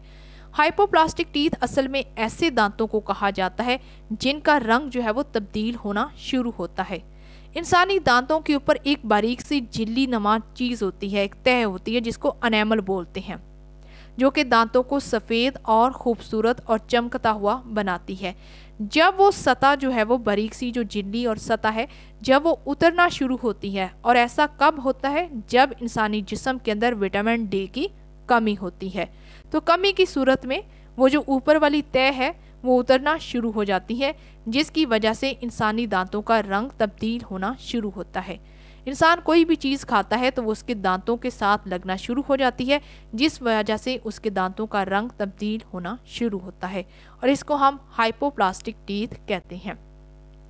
हाइपोप्लास्टिक टीथ असल में ऐसे दांतों को कहा जाता है जिनका रंग जो है वो तब्दील होना शुरू होता है इंसानी दांतों के ऊपर एक बारीक सी झिल्ली नमा चीज़ होती है एक तय होती है जिसको अनैमल बोलते हैं जो कि दांतों को सफ़ेद और ख़ूबसूरत और चमकता हुआ बनाती है जब वो सतह जो है वो बारीक सी जो झिल्ली और सतह है जब वो उतरना शुरू होती है और ऐसा कब होता है जब इंसानी जिसम के अंदर विटामिन डी की कमी होती है तो कमी की सूरत में वो जो ऊपर वाली तय है वो उतरना शुरू हो जाती है जिसकी वजह से इंसानी दांतों का रंग तब्दील होना शुरू होता है इंसान कोई भी चीज़ खाता है तो वो उसके दांतों के साथ लगना शुरू हो जाती है जिस वजह से उसके दांतों का रंग तब्दील होना शुरू होता है और इसको हम हाइपोप्लास्टिक टीथ कहते हैं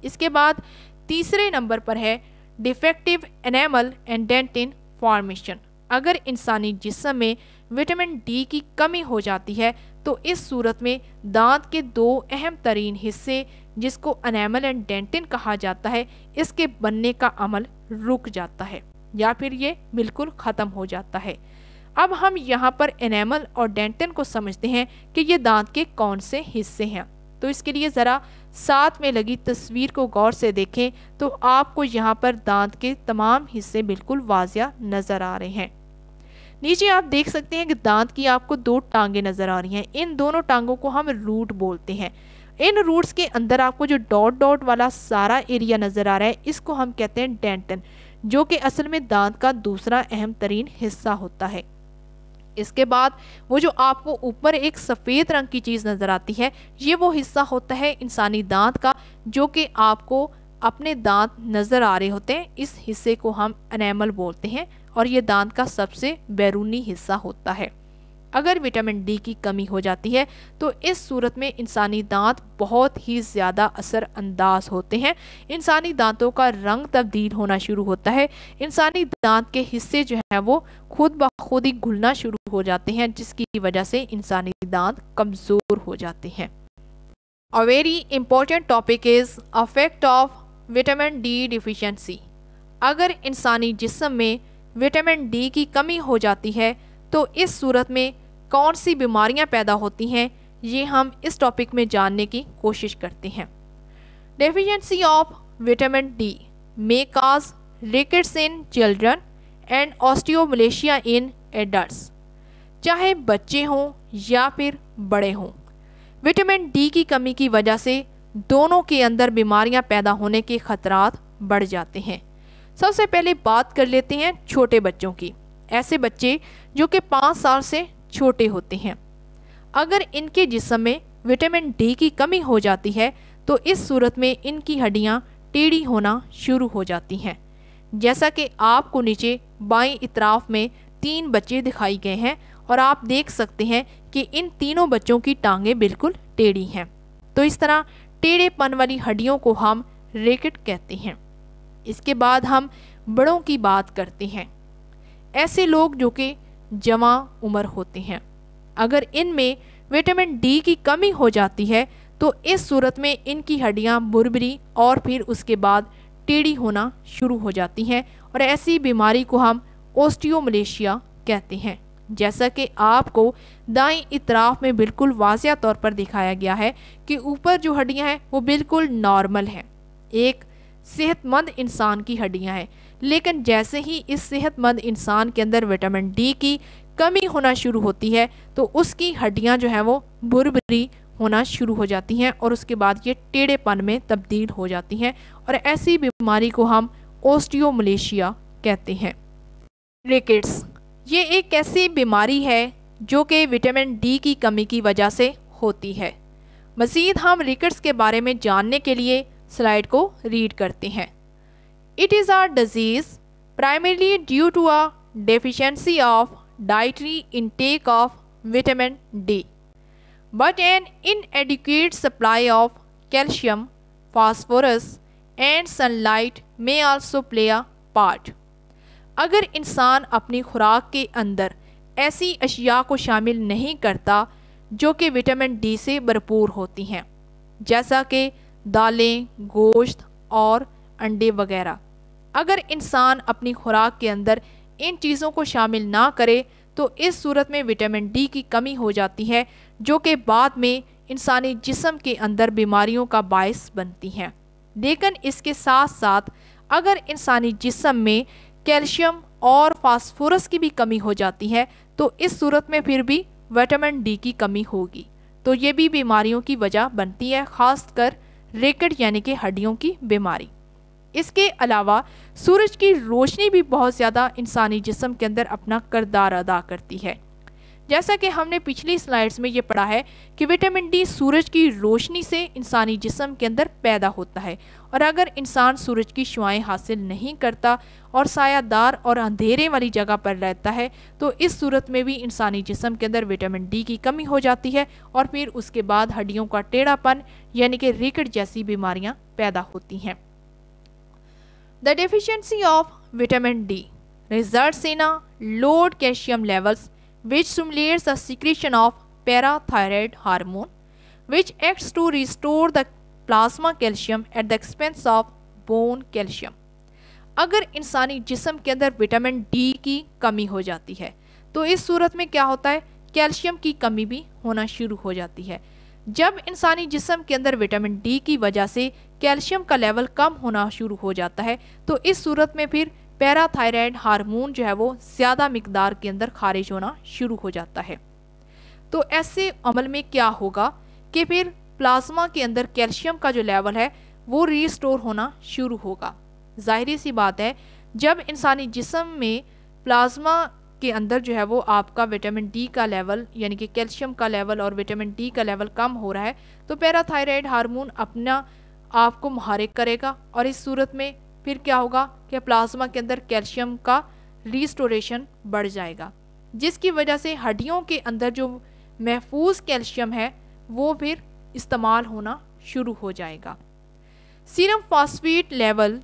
इसके बाद तीसरे नंबर पर है defective enamel and dentine formation अगर इंसानी जिसम में विटामिन डी की कमी हो जाती है तो इस सूरत में दांत के दो अहम तरीन हिस्से जिसको अनेमल एंड डेंटिन कहा जाता है इसके बनने का अमल रुक जाता है या फिर ये बिल्कुल ख़त्म हो जाता है अब हम यहाँ पर एनेमल और डेंटिन को समझते हैं कि ये दांत के कौन से हिस्से हैं तो इसके लिए ज़रा साथ में लगी तस्वीर को गौर से देखें तो आपको यहाँ पर दांत के तमाम हिस्से बिल्कुल वाजिया नज़र आ रहे हैं नीचे आप देख सकते हैं कि दांत की आपको दो टांगे नज़र आ रही हैं इन दोनों टांगों को हम रूट बोलते हैं इन रूट्स के अंदर आपको जो डॉट डॉट वाला सारा एरिया नज़र आ रहा है इसको हम कहते हैं डेंटन जो कि असल में दांत का दूसरा अहम तरीन हिस्सा होता है इसके बाद वो जो आपको ऊपर एक सफ़ेद रंग की चीज़ नज़र आती है ये वो हिस्सा होता है इंसानी दांत का जो कि आपको अपने दांत नज़र आ रहे होते हैं इस हिस्से को हम अनैमल बोलते हैं और ये दांत का सबसे बैरूनी हिस्सा होता है अगर विटामिन डी की कमी हो जाती है तो इस सूरत में इंसानी दांत बहुत ही ज़्यादा असर अंदाज होते हैं इंसानी दांतों का रंग तब्दील होना शुरू होता है इंसानी दांत के हिस्से जो हैं वो खुद ब खुद ही घुलना शुरू हो जाते हैं जिसकी वजह से इंसानी दांत कमज़ोर हो जाते हैं a very important topic is effect of vitamin D deficiency अगर इंसानी जिसम में विटामिन डी की कमी हो जाती है तो इस सूरत में कौन सी बीमारियां पैदा होती हैं ये हम इस टॉपिक में जानने की कोशिश करते हैं deficiency of vitamin D may cause rickets in children and osteomalacia in adult चाहे बच्चे हों या फिर बड़े हों विटामिन डी की कमी की वजह से दोनों के अंदर बीमारियां पैदा होने के खतरात बढ़ जाते हैं सबसे पहले बात कर लेते हैं छोटे बच्चों की ऐसे बच्चे जो कि पाँच साल से छोटे होते हैं अगर इनके जिसम में विटामिन डी की कमी हो जाती है तो इस सूरत में इनकी हड्डियाँ टेढ़ी होना शुरू हो जाती हैं जैसा कि आपको नीचे बाई इतराफ़ में तीन बच्चे दिखाई गए हैं और आप देख सकते हैं कि इन तीनों बच्चों की टांगें बिल्कुल टेढ़ी हैं तो इस तरह टेढ़ेपन वाली हड्डियों को हम रेकेट कहते हैं इसके बाद हम बड़ों की बात करते हैं ऐसे लोग जो कि जमा उम्र होते हैं अगर इनमें विटामिन डी की कमी हो जाती है तो इस सूरत में इनकी हड्डियां बुरबरी और फिर उसके बाद टेढ़ी होना शुरू हो जाती हैं और ऐसी बीमारी को हम ओस्टियोमलेशिया कहते हैं जैसा कि आपको दाई इतराफ़ में बिल्कुल वाजिया तौर पर दिखाया गया है कि ऊपर जो हड्डियां हैं वो बिल्कुल नॉर्मल हैं एक सेहतमंद इंसान की हड्डियां हैं लेकिन जैसे ही इस सेहतमंद इंसान के अंदर विटामिन डी की कमी होना शुरू होती है तो उसकी हड्डियां जो है वो बुरबरी होना शुरू हो जाती हैं और उसके बाद ये टेढ़ेपन में तब्दील हो जाती हैं और ऐसी बीमारी को हम ओस्टियोमलेशिया कहते हैं रिकेट्स ये एक ऐसी बीमारी है जो कि विटामिन डी की कमी की वजह से होती है मज़ीद हम रिकेट्स के बारे में जानने के लिए स्लाइड को रीड करते हैं it is are disease primarily due to a deficiency of dietary intake of vitamin D but an inadequate supply of calcium phosphorus and sunlight may also play a part अगर इंसान अपनी खुराक के अंदर ऐसी अशिया को शामिल नहीं करता जो कि विटामिन डी से भरपूर होती हैं जैसा कि दालें गोश्त और अंडे वगैरह अगर इंसान अपनी खुराक के अंदर इन चीज़ों को शामिल ना करे तो इस सूरत में विटामिन डी की कमी हो जाती है जो कि बाद में इंसानी जिसम के अंदर बीमारियों का बायस बनती हैं लेकिन इसके साथ साथ अगर इंसानी जिसम में कैल्शियम और फास्फोरस की भी कमी हो जाती है तो इस सूरत में फिर भी विटामिन डी की कमी होगी तो ये भी बीमारियों की वजह बनती है ख़ास कर रेकड यानी कि हड्डियों की बीमारी इसके अलावा सूरज की रोशनी भी बहुत ज़्यादा इंसानी जिसम के अंदर अपना करदार अदा करती है जैसा कि हमने पिछली स्लाइड्स में ये पढ़ा है कि विटामिन डी सूरज की रोशनी से इंसानी जिसम के अंदर पैदा होता है और अगर इंसान सूरज की शुआएँ हासिल नहीं करता और सायादार और अंधेरे वाली जगह पर रहता है तो इस सूरत में भी इंसानी जिसम के अंदर विटामिन डी की कमी हो जाती है और फिर उसके बाद हड्डियों का टेढ़ापन यानी कि रिकट जैसी बीमारियाँ पैदा होती हैं the deficiency of vitamin D results in lowered calcium levels which stimulates the secretion of parathyroid hormone which acts to restore the plasma calcium at the expense of bone calcium. अगर इंसानी जिसम के अंदर विटामिन डी की कमी हो जाती है तो इस सूरत में क्या होता है कैल्शियम की कमी भी होना शुरू हो जाती है जब इंसानी जिसम के अंदर विटामिन डी की वजह से कैल्शियम का लेवल कम होना शुरू हो जाता है तो इस सूरत में फिर पैराथायराइड हार्मोन जो है वो ज़्यादा मकदार के अंदर खारिज होना शुरू हो जाता है तो ऐसे अमल में क्या होगा कि फिर प्लाज्मा के अंदर कैल्शियम का जो लेवल है वो रीस्टोर होना शुरू होगा ज़ाहरी सी बात है जब इंसानी जिसम में प्लाज्मा के अंदर जो है वो आपका विटामिन डी का लेवल यानी कि कैल्शियम का लेवल और विटामिन डी का लेवल कम हो रहा है तो पैराथायराइड हार्मोन अपना आपको मुहारिक करेगा और इस सूरत में फिर क्या होगा कि प्लाज्मा के अंदर कैल्शियम का रिस्टोरेशन बढ़ जाएगा जिसकी वजह से हड्डियों के अंदर जो महफूज कैल्शियम है वो फिर इस्तेमाल होना शुरू हो जाएगा serum phosphate level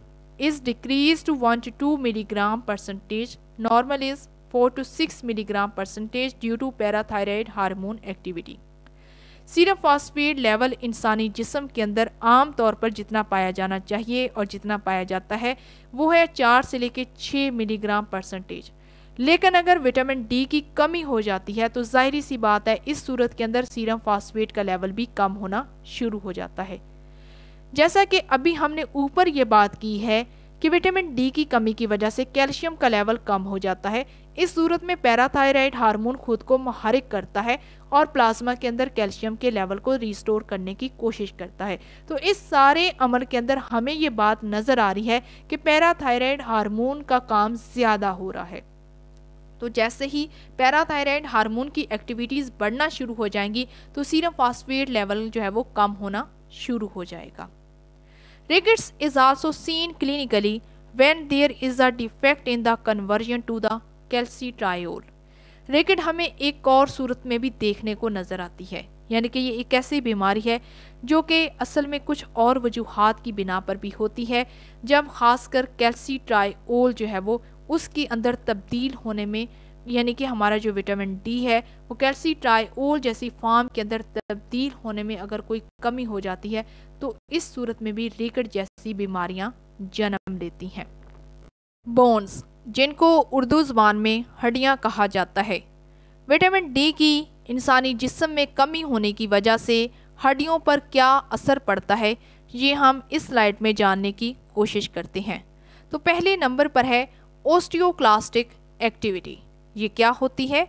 is decrease to one to two milligram percentage normal is four to six milligram percentage due to parathyroid hormone activity serum phosphate level इंसानी जिसम के अंदर आम तौर पर जितना पाया जाना चाहिए और जितना पाया जाता है वो है चार से लेकर छः मिलीग्राम परसेंटेज लेकिन अगर विटामिन डी की कमी हो जाती है तो जाहिर सी बात है इस सूरत के अंदर सीरम फॉस्फेट का लेवल भी कम होना शुरू हो जाता है जैसा कि अभी हमने ऊपर ये बात की है कि विटामिन डी की कमी की वजह से कैल्शियम का लेवल कम हो जाता है इस सूरत में पैराथायराइड हार्मोन खुद को महारिक करता है और प्लाज्मा के अंदर कैल्शियम के लेवल को रिस्टोर करने की कोशिश करता है तो इस सारे अमल के अंदर हमें ये बात नज़र आ रही है कि पैराथायराइड हार्मोन का काम ज़्यादा हो रहा है तो जैसे ही पैराथायराइड हार्मोन की एक्टिविटीज़ बढ़ना शुरू हो जाएंगी तो सीरम फास्फेट लेवल जो है वो कम होना शुरू हो जाएगा rickets is also seen clinically when there is a defect in the conversion to the triol rickets हमें एक और सूरत में भी देखने को नज़र आती है यानी कि ये एक ऐसी बीमारी है जो कि असल में कुछ और वजूहत की बिना पर भी होती है जब खासकर कैल्सीट्राइओल जो है वो उसके अंदर तब्दील होने में यानी कि हमारा जो विटामिन डी है वो कैल्सी कैल्सीट्राइओल जैसी फार्म के अंदर तब्दील होने में अगर कोई कमी हो जाती है तो इस सूरत में भी रेकड जैसी बीमारियाँ जन्म लेती हैं बोन्स जिनको उर्दू ज़बान में हड्डियाँ कहा जाता है विटामिन डी की इंसानी जिस्म में कमी होने की वजह से हड्डियों पर क्या असर पड़ता है ये हम इस स्लाइड में जानने की कोशिश करते हैं तो पहले नंबर पर है ओस्टियोक्लास्टिक एक्टिविटी ये क्या होती है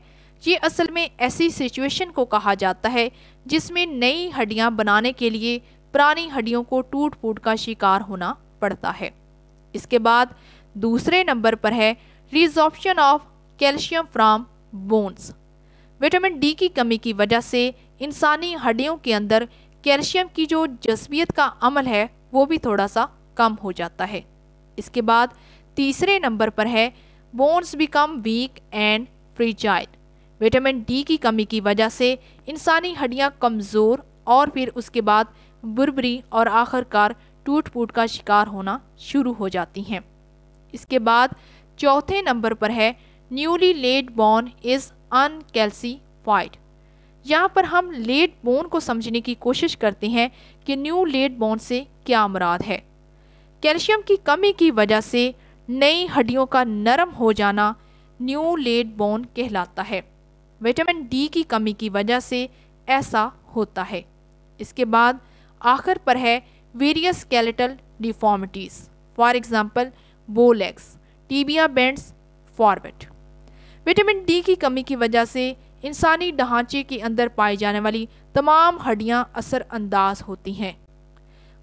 ये असल में ऐसी सिचुएशन को कहा जाता है जिसमें नई हड्डियां बनाने के लिए पुरानी हड्डियों को टूट फूट का शिकार होना पड़ता है इसके बाद दूसरे नंबर पर है resorption of calcium from bones vitamin D की कमी की वजह से इंसानी हड्डियों के अंदर कैल्शियम की जो जस्बियत का अमल है वो भी थोड़ा सा कम हो जाता है इसके बाद तीसरे नंबर पर है bones become weak and fragile vitamin D की कमी की वजह से इंसानी हड्डियाँ कमज़ोर और फिर उसके बाद बुरबरी और आखिरकार टूट फूट का शिकार होना शुरू हो जाती हैं इसके बाद चौथे नंबर पर है newly laid bone is uncalcified यहाँ पर हम लेड बोन को समझने की कोशिश करते हैं कि न्यू लेड बोन से क्या मुराद है कैल्शियम की कमी की वजह से नई हड्डियों का नरम हो जाना न्यू लेड बोन कहलाता है विटामिन डी की कमी की वजह से ऐसा होता है इसके बाद आखिर पर है various skeletal deformities for example bow legs tibia bends forward vitamin D की कमी की वजह से इंसानी ढांचे के अंदर पाई जाने वाली तमाम हड्डियां असरअंदाज होती हैं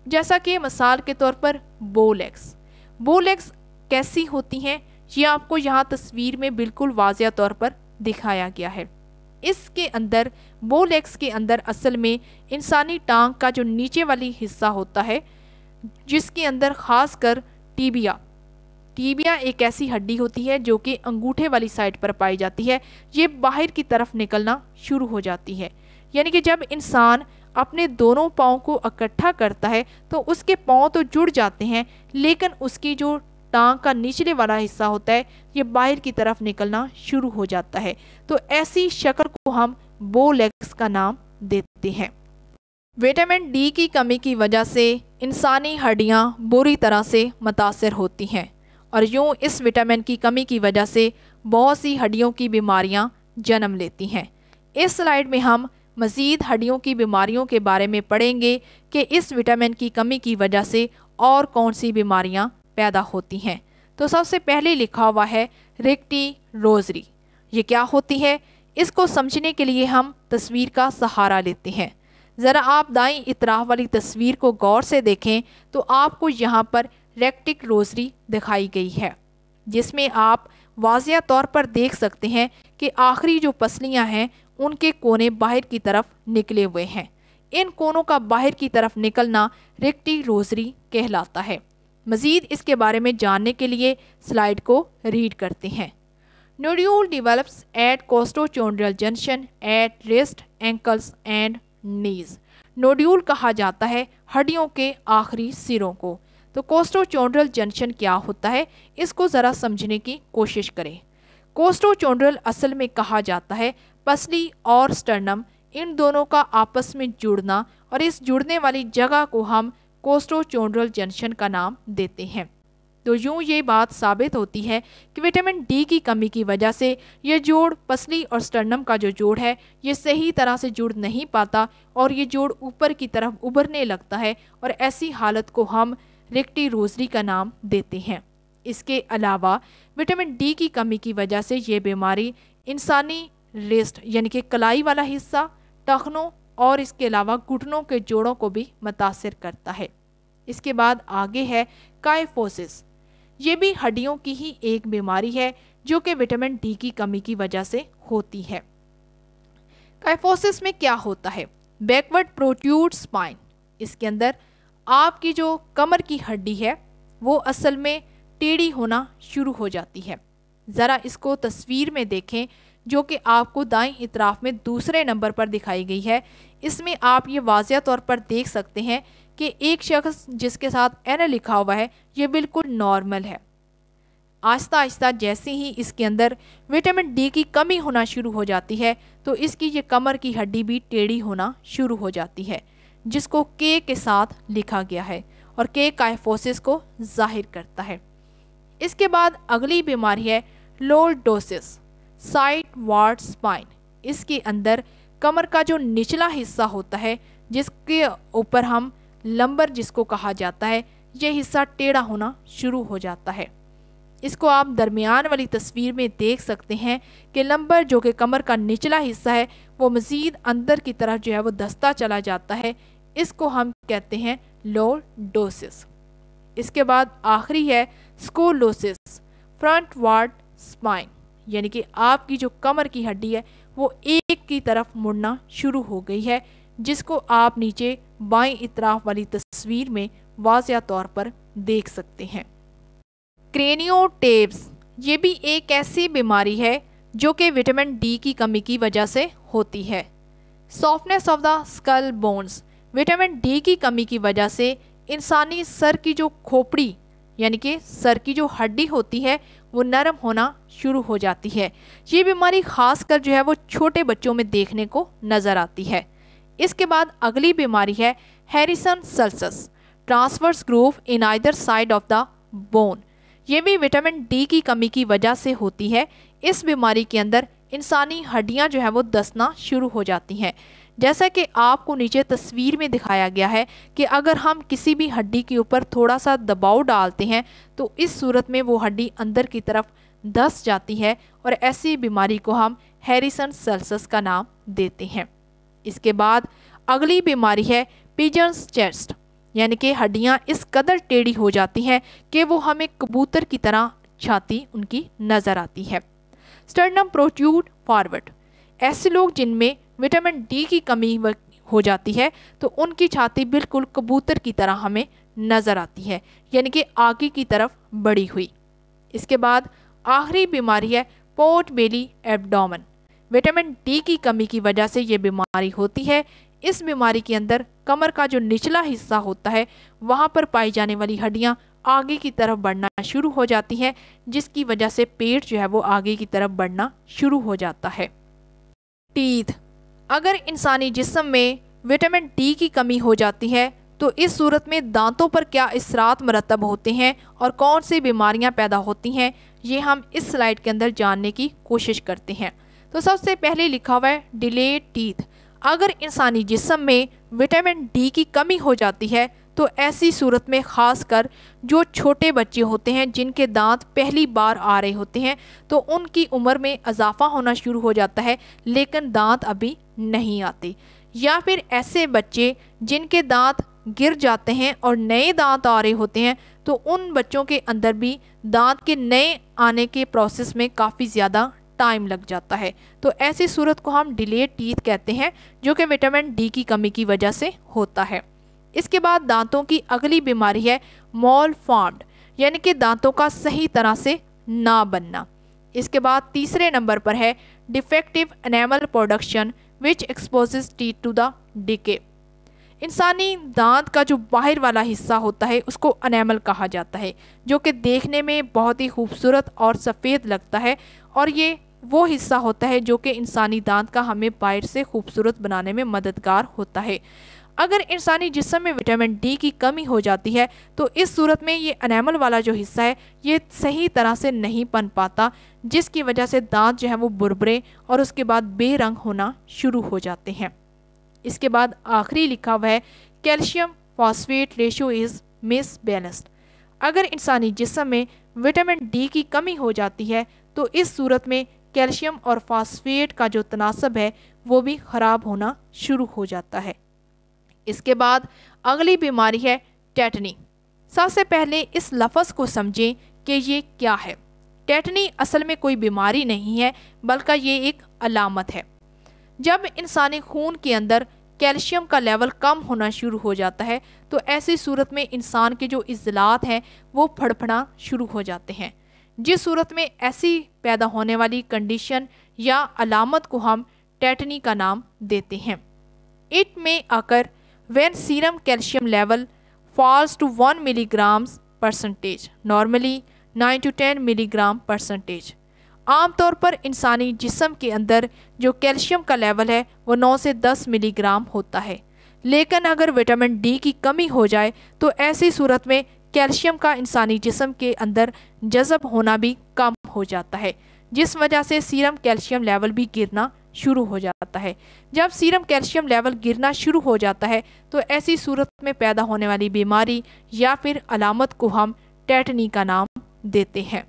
जैसा कि मिसाल के तौर पर बोलेक्स बोलेक्स कैसी होती हैं ये आपको यहाँ तस्वीर में बिल्कुल वाजिया तौर पर दिखाया गया है इसके अंदर बोलेक्स के अंदर असल में इंसानी टांग का जो नीचे वाली हिस्सा होता है जिसके अंदर खासकर टीबिया टीबिया एक ऐसी हड्डी होती है जो कि अंगूठे वाली साइड पर पाई जाती है ये बाहर की तरफ निकलना शुरू हो जाती है यानी कि जब इंसान अपने दोनों पाँव को इकट्ठा करता है तो उसके पाँव तो जुड़ जाते हैं लेकिन उसकी जो टांग का निचले वाला हिस्सा होता है ये बाहर की तरफ निकलना शुरू हो जाता है तो ऐसी शक्ल को हम बो लेग्स का नाम देते हैं विटामिन डी की कमी की वजह से इंसानी हड्डियाँ बुरी तरह से मुतासर होती हैं और यूँ इस विटामिन की कमी की वजह से बहुत सी हड्डियों की बीमारियाँ जन्म लेती हैं इस स्लाइड में हम मज़ीद हड्डियों की बीमारियों के बारे में पढ़ेंगे कि इस विटामिन की कमी की वजह से और कौन सी बीमारियाँ पैदा होती हैं तो सबसे पहले लिखा हुआ है रिक्टी रोजरी ये क्या होती है इसको समझने के लिए हम तस्वीर का सहारा लेते हैं ज़रा आप दाई इतराह वाली तस्वीर को गौर से देखें तो आपको यहाँ पर रेक्टिक रोजरी दिखाई गई है जिसमें आप वाजिया तौर पर देख सकते हैं कि आखिरी जो पसलियां हैं उनके कोने बाहर की तरफ निकले हुए हैं इन कोनों का बाहर की तरफ निकलना रेक्टिक रोजरी कहलाता है मज़ीद इसके बारे में जानने के लिए स्लाइड को रीड करते हैं nodule develops at costochondral junction at wrist ankles and knees nodule कहा जाता है हड्डियों के आखिरी सिरों को तो कोस्टोचोंड्रल जंक्शन क्या होता है इसको ज़रा समझने की कोशिश करें कोस्टोचोंड्रल असल में कहा जाता है पसली और स्टर्नम इन दोनों का आपस में जुड़ना और इस जुड़ने वाली जगह को हम कोस्टोचोंड्रल जंक्शन का नाम देते हैं तो यूँ ये बात साबित होती है कि विटामिन डी की कमी की वजह से ये जोड़ पसली और स्टर्नम का जो जोड़ है ये सही तरह से जुड़ नहीं पाता और ये जोड़ ऊपर की तरफ उभरने लगता है और ऐसी हालत को हम रिक्टी रोजरी का नाम देते हैं इसके अलावा विटामिन डी की कमी की वजह से ये बीमारी इंसानी रेस्ट यानी कि कलाई वाला हिस्सा टखनों और इसके अलावा घुटनों के जोड़ों को भी मुतासर करता है इसके बाद आगे है काइफोसिस ये भी हड्डियों की ही एक बीमारी है जो कि विटामिन डी की कमी की वजह से होती है काइफोसिस में क्या होता है बैकवर्ड प्रोट्यूड स्पाइन इसके अंदर आपकी जो कमर की हड्डी है वो असल में टेढ़ी होना शुरू हो जाती है ज़रा इसको तस्वीर में देखें जो कि आपको दाएं इतराफ़ में दूसरे नंबर पर दिखाई गई है इसमें आप ये वाजह तौर पर देख सकते हैं कि एक शख्स जिसके साथ एन लिखा हुआ है ये बिल्कुल नॉर्मल है आस्ता आहिस्ता जैसे ही इसके अंदर विटामिन डी की कमी होना शुरू हो जाती है तो इसकी ये कमर की हड्डी भी टेढ़ी होना शुरू हो जाती है जिसको के के साथ लिखा गया है और के काइफोसिस को जाहिर करता है इसके बाद अगली बीमारी है लोलडोसिस साइट वार्ड स्पाइन इसके अंदर कमर का जो निचला हिस्सा होता है जिसके ऊपर हम लंबर जिसको कहा जाता है ये हिस्सा टेढ़ा होना शुरू हो जाता है इसको आप दरमियान वाली तस्वीर में देख सकते हैं कि लंबर जो कि कमर का निचला हिस्सा है वो मज़ीद अंदर की तरफ जो है वो दस्ता चला जाता है इसको हम कहते हैं लोअर डोसिस इसके बाद आखिरी है स्कोलोसिस फ्रंट वार्ड स्पाइन यानी कि आपकी जो कमर की हड्डी है वो एक की तरफ मुड़ना शुरू हो गई है जिसको आप नीचे बाएं इतराफ वाली तस्वीर में वाजिया तौर पर देख सकते हैं क्रेनियोटेप्स ये भी एक ऐसी बीमारी है जो कि विटामिन डी की कमी की वजह से होती है softness of the skull bones vitamin D की कमी की वजह से इंसानी सर की जो खोपड़ी यानी कि सर की जो हड्डी होती है वो नरम होना शुरू हो जाती है ये बीमारी खासकर जो है वो छोटे बच्चों में देखने को नज़र आती है इसके बाद अगली बीमारी है Harrison sulcus transverse groove in either side of the bone ये भी विटामिन डी की कमी की वजह से होती है इस बीमारी के अंदर इंसानी हड्डियां जो है वो दसना शुरू हो जाती हैं जैसा कि आपको नीचे तस्वीर में दिखाया गया है कि अगर हम किसी भी हड्डी के ऊपर थोड़ा सा दबाव डालते हैं तो इस सूरत में वो हड्डी अंदर की तरफ धस जाती है और ऐसी बीमारी को हम हैरिसन सेल्सस का नाम देते हैं इसके बाद अगली बीमारी है पिजन्स चेस्ट यानी कि हड्डियाँ इस कदर टेढ़ी हो जाती हैं कि वो हमें कबूतर की तरह छाती उनकी नज़र आती है स्टर्नम प्रोट्यूड फॉरवर्ड ऐसे लोग जिनमें विटामिन डी की कमी हो जाती है तो उनकी छाती बिल्कुल कबूतर की तरह हमें नज़र आती है यानी कि आगे की तरफ बढ़ी हुई इसके बाद आखिरी बीमारी है pot belly abdomen vitamin D की कमी की वजह से ये बीमारी होती है इस बीमारी के अंदर कमर का जो निचला हिस्सा होता है वहाँ पर पाई जाने वाली हड्डियाँ आगे की तरफ बढ़ना शुरू हो जाती हैं जिसकी वजह से पेट जो है वो आगे की तरफ बढ़ना शुरू हो जाता है टीथ अगर इंसानी जिसम में विटामिन डी की कमी हो जाती है तो इस सूरत में दांतों पर क्या इसरात मरतब होते हैं और कौन सी बीमारियां पैदा होती हैं ये हम इस स्लाइड के अंदर जानने की कोशिश करते हैं तो सबसे पहले लिखा हुआ है डिले टीथ अगर इंसानी जिसम में विटामिन डी की कमी हो जाती है तो ऐसी सूरत में ख़ास कर जो छोटे बच्चे होते हैं जिनके दांत पहली बार आ रहे होते हैं तो उनकी उम्र में इजाफा होना शुरू हो जाता है लेकिन दांत अभी नहीं आते या फिर ऐसे बच्चे जिनके दांत गिर जाते हैं और नए दांत आ रहे होते हैं तो उन बच्चों के अंदर भी दांत के नए आने के प्रोसेस में काफ़ी ज़्यादा टाइम लग जाता है तो ऐसी सूरत को हम डिले टीथ कहते हैं जो कि विटामिन डी की कमी की वजह से होता है इसके बाद दांतों की अगली बीमारी है मॉल फॉर्म्ड यानी कि दांतों का सही तरह से ना बनना इसके बाद तीसरे नंबर पर है defective enamel production which exposes teeth to the decay इंसानी दांत का जो बाहर वाला हिस्सा होता है उसको अनैमल कहा जाता है जो कि देखने में बहुत ही खूबसूरत और सफ़ेद लगता है और ये वो हिस्सा होता है जो कि इंसानी दांत का हमें बाहर से खूबसूरत बनाने में मददगार होता है अगर इंसानी जिसम में विटामिन डी की कमी हो जाती है तो इस सूरत में ये अनैमल वाला जो हिस्सा है ये सही तरह से नहीं बन पाता जिसकी वजह से दांत जो है वो बुरबरे और उसके बाद बेरंग होना शुरू हो जाते हैं इसके बाद आखिरी लिखा हुआ है calcium phosphate ratio is misbalanced अगर इंसानी जिसम में विटामिन डी की कमी हो जाती है तो इस सूरत में कैल्शियम और फॉस्फेट का जो तनासब है वो भी ख़राब होना शुरू हो जाता है इसके बाद अगली बीमारी है टैटनी सबसे पहले इस लफ्ज़ को समझें कि ये क्या है टैटनी असल में कोई बीमारी नहीं है बल्कि ये एक अलामत है जब इंसानी खून के अंदर कैल्शियम का लेवल कम होना शुरू हो जाता है तो ऐसी सूरत में इंसान के जो अजलात हैं वो फड़फड़ा शुरू हो जाते हैं जिस सूरत में ऐसी पैदा होने वाली कंडीशन या अलामत को हम टैटनी का नाम देते हैं इट में आकर when serum calcium level falls to 1 percentage percentage normally 9 to 10 percentage percentage आमतौर पर इंसानी जिसम के अंदर जो कैल्शियम का लेवल है वो 9 से 10 मिलीग्राम होता है लेकिन अगर विटामिन डी की कमी हो जाए तो ऐसी सूरत में कैल्शियम का इंसानी जिसम के अंदर जज़ब होना भी कम हो जाता है जिस वजह से सीरम कैल्शियम लेवल भी गिरना शुरू हो जाता है जब सीरम कैल्शियम लेवल गिरना शुरू हो जाता है तो ऐसी सूरत में पैदा होने वाली बीमारी या फिर अलामत को हम टैटनी का नाम देते हैं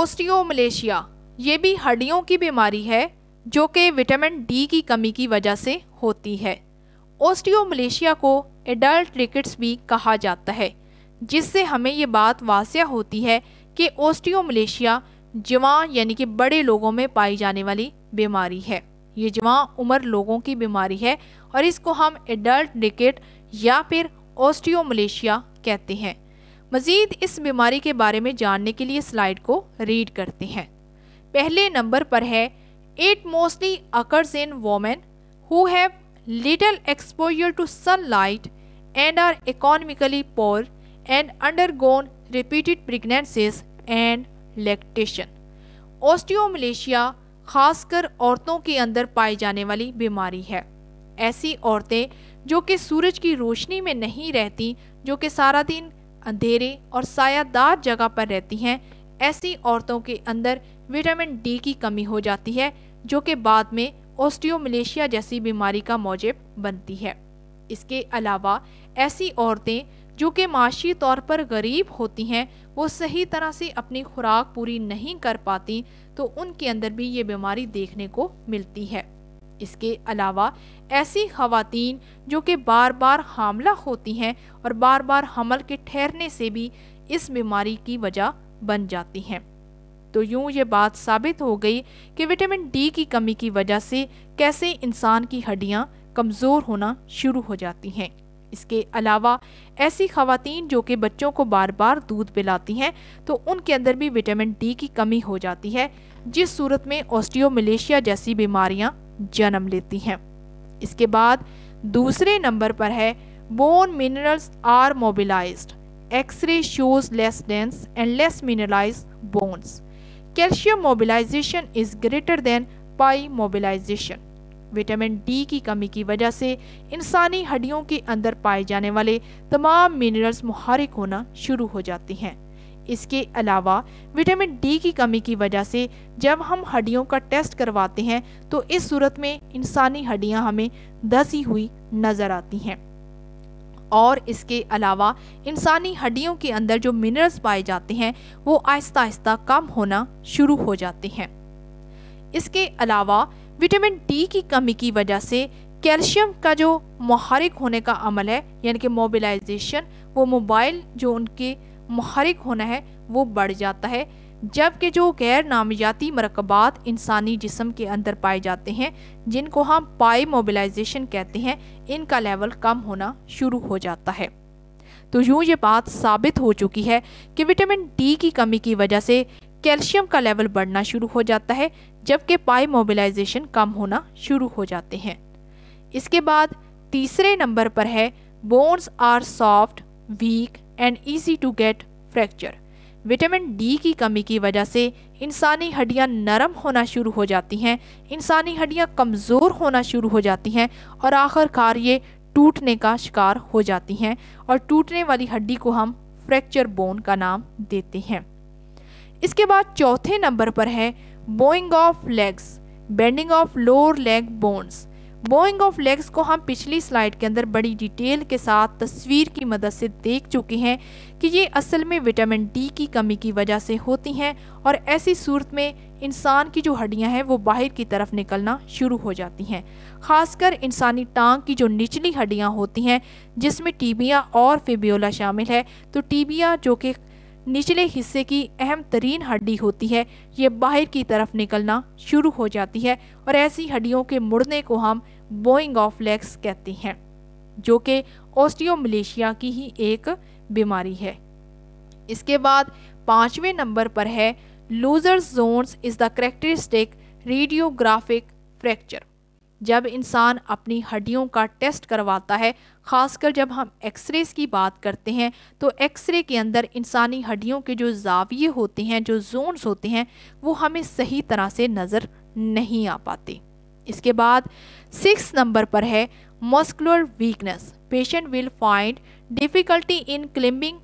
ओस्टियोमलेशिया ये भी हड्डियों की बीमारी है जो कि विटामिन डी की कमी की वजह से होती है ओस्टियोमलेशिया को एडल्ट रिकेट्स भी कहा जाता है जिससे हमें ये बात वाजिया होती है कि ओस्टियोमलेशिया जवान यानी कि बड़े लोगों में पाई जाने वाली बीमारी है ये जवा उम्र लोगों की बीमारी है और इसको हम एडल्ट डिकेट या फिर ऑस्टियोमलेशिया कहते हैं मज़ीद इस बीमारी के बारे में जानने के लिए स्लाइड को रीड करते हैं पहले नंबर पर है it mostly occurs in women who have exposure to to and are are poor and undergone repeated pregnancies and lactation osteomalacia खासकर औरतों के अंदर पाई जाने वाली बीमारी है ऐसी औरतें जो कि सूरज की रोशनी में नहीं रहती जो कि सारा दिन अंधेरे और सायादार जगह पर रहती हैं ऐसी औरतों के अंदर विटामिन डी की कमी हो जाती है जो कि बाद में ओस्टियोमलेशिया जैसी बीमारी का मौजब बनती है इसके अलावा ऐसी औरतें जो कि माशी तौर पर गरीब होती हैं वो सही तरह से अपनी खुराक पूरी नहीं कर पाती तो उनके अंदर भी ये बीमारी देखने को मिलती है इसके अलावा ऐसी खातन जो कि बार बार हामला होती हैं और बार बार हमल के ठहरने से भी इस बीमारी की वजह बन जाती हैं तो यूं ये बात साबित हो गई कि विटामिन डी की कमी की वजह से कैसे इंसान की हड्डियां कमज़ोर होना शुरू हो जाती हैं इसके अलावा ऐसी खातन जो कि बच्चों को बार बार दूध पिलाती हैं तो उनके अंदर भी विटामिन डी की कमी हो जाती है जिस सूरत में ऑस्टियोमलेशिया जैसी बीमारियाँ जन्म लेती हैं इसके बाद दूसरे नंबर पर है bone minerals are mobilize X-ray shows less dense and less mineralize bones calcium mobilization is greater than pi mobilization vitamin D की कमी की वजह से इंसानी हड्डियों के अंदर पाए जाने वाले तमाम मिनरल्स मुहारिक होना शुरू हो जाती हैं इसके अलावा विटामिन डी की कमी की वजह से जब हम हड्डियों का टेस्ट करवाते हैं तो इस सूरत में इंसानी हड्डियां हमें दसी हुई नज़र आती हैं और इसके अलावा इंसानी हड्डियों के अंदर जो मिनरल्स पाए जाते हैं वो आहिस्ता आहिस्ता कम होना शुरू हो जाते हैं इसके अलावा विटामिन डी की कमी की वजह से कैल्शियम का जो मुहरक होने का अमल है यानी कि मोबिलाइजेशन वो मोबाइल जो उनके मुहरक होना है वो बढ़ जाता है जबकि जो गैर नामियाती मरकबात इंसानी जिसम के अंदर पाए जाते हैं जिनको हम पाए मोबिलाइजेशन कहते हैं इनका लेवल कम होना शुरू हो जाता है तो यूँ ये बात साबित हो चुकी है कि विटामिन डी की कमी की वजह से कैल्शियम का लेवल बढ़ना शुरू हो जाता है जबकि पाई मोबिलाइजेशन कम होना शुरू हो जाते हैं इसके बाद तीसरे नंबर पर है bones are soft weak and easy to get fracture vitamin D की कमी की वजह से इंसानी हड्डियां नरम होना शुरू हो जाती हैं इंसानी हड्डियां कमज़ोर होना शुरू हो जाती हैं और आखिरकार ये टूटने का शिकार हो जाती हैं और टूटने वाली हड्डी को हम फ्रैक्चर बोन का नाम देते हैं इसके बाद चौथे नंबर पर है bowing of legs bending of lower leg bones bowing of legs को हम पिछली स्लाइड के अंदर बड़ी डिटेल के साथ तस्वीर की मदद से देख चुके हैं कि ये असल में विटामिन डी की कमी की वजह से होती हैं और ऐसी सूरत में इंसान की जो हड्डियां हैं वो बाहर की तरफ निकलना शुरू हो जाती हैं खासकर इंसानी टांग की जो निचली हड्डियां होती हैं जिसमें टीबिया और फेबियोला शामिल है तो टीबिया जो कि निचले हिस्से की अहम तरीन हड्डी होती है ये बाहर की तरफ निकलना शुरू हो जाती है और ऐसी हड्डियों के मुड़ने को हम बोइंग ऑफ लेग्स कहते हैं जो कि ओस्टियोमलेशिया की ही एक बीमारी है इसके बाद पाँचवें नंबर पर है Looser zones is the characteristic radiographic fracture जब इंसान अपनी हड्डियों का टेस्ट करवाता है खासकर जब हम एक्सरेज की बात करते हैं तो एक्सरे के अंदर इंसानी हड्डियों के जो जाविये होते हैं जो जोन्स होते हैं वो हमें सही तरह से नज़र नहीं आ पाते इसके बाद सिक्स नंबर पर है muscular weakness patient will find difficulty in climbing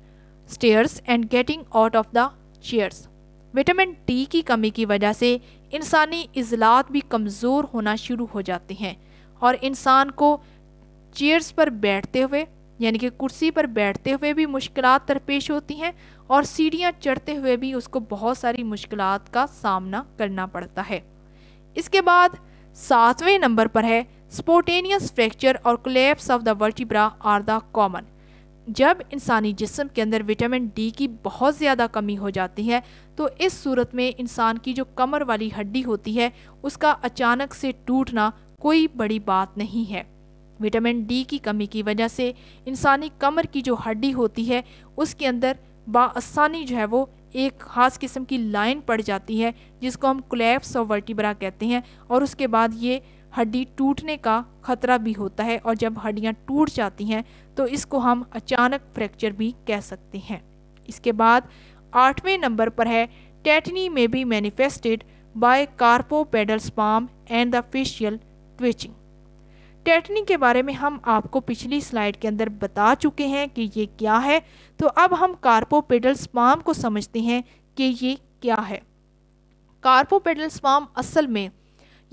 stairs and getting out of the chairs vitamin D की कमी की वजह से इंसानी अजलात भी कमज़ोर होना शुरू हो जाते हैं और इंसान को चेयर्स पर बैठते हुए यानी कि कुर्सी पर बैठते हुए भी मुश्किल दरपेश होती हैं और सीढ़ियाँ चढ़ते हुए भी उसको बहुत सारी मुश्किल का सामना करना पड़ता है इसके बाद सातवें नंबर पर है स्पोटेनियस फ्रैक्चर और collapse of the vertebra are the common जब इंसानी जिसम के अंदर विटामिन डी की बहुत ज़्यादा कमी हो जाती है तो इस सूरत में इंसान की जो कमर वाली हड्डी होती है उसका अचानक से टूटना कोई बड़ी बात नहीं है विटामिन डी की कमी की वजह से इंसानी कमर की जो हड्डी होती है उसके अंदर बासानी जो है वो एक ख़ास किस्म की लाइन पड़ जाती है जिसको हम क्लैप्स और वर्टिब्रा कहते हैं और उसके बाद ये हड्डी टूटने का खतरा भी होता है और जब हड्डियाँ टूट जाती हैं तो इसको हम अचानक फ्रैक्चर भी कह सकते हैं इसके बाद आठवें नंबर पर है टेटनी में भी manifested by carpopedal spasm and the facial twitching tetany के बारे में हम आपको पिछली स्लाइड के अंदर बता चुके हैं कि ये क्या है तो अब हम कार्पोपेडल स्पाम को समझते हैं कि ये क्या है कार्पोपेडल स्पाम असल में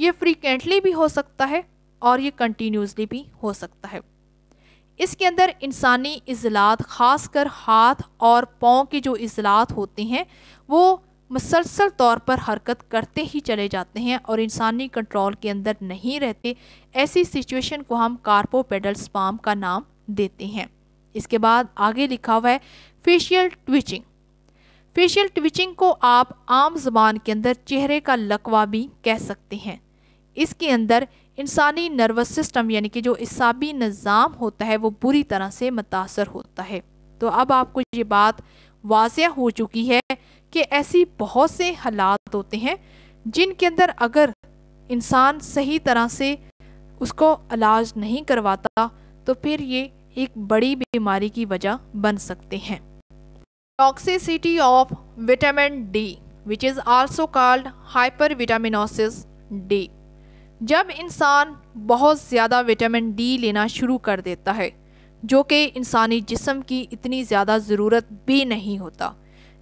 ये फ्रीकेंटली भी हो सकता है और ये कंटिन्यूसली भी हो सकता है इसके अंदर इंसानी अजलात ख़ास कर हाथ और पाँव के जो अजलात होते हैं वो मसलसल तौर पर हरकत करते ही चले जाते हैं और इंसानी कंट्रोल के अंदर नहीं रहते ऐसी सिचुएशन को हम कार्पोपेडल स्पाम का नाम देते हैं इसके बाद आगे लिखा हुआ है फेशियल ट्विचिंग फेशियल ट्विचिंग को आप आम जबान के अंदर चेहरे का लकवा भी कह सकते हैं इसके अंदर इंसानी नर्वस सिस्टम यानी कि जो इसाबी निज़ाम होता है वो बुरी तरह से मुतासर होता है तो अब आपको ये बात वाज हो चुकी है कि ऐसी बहुत से हालात होते हैं जिनके अंदर अगर इंसान सही तरह से उसको इलाज नहीं करवाता तो फिर ये एक बड़ी बीमारी की वजह बन सकते हैं toxicity of vitamin D which is also called hypervitaminosis D जब इंसान बहुत ज़्यादा विटामिन डी लेना शुरू कर देता है जो कि इंसानी जिसम की इतनी ज़्यादा ज़रूरत भी नहीं होता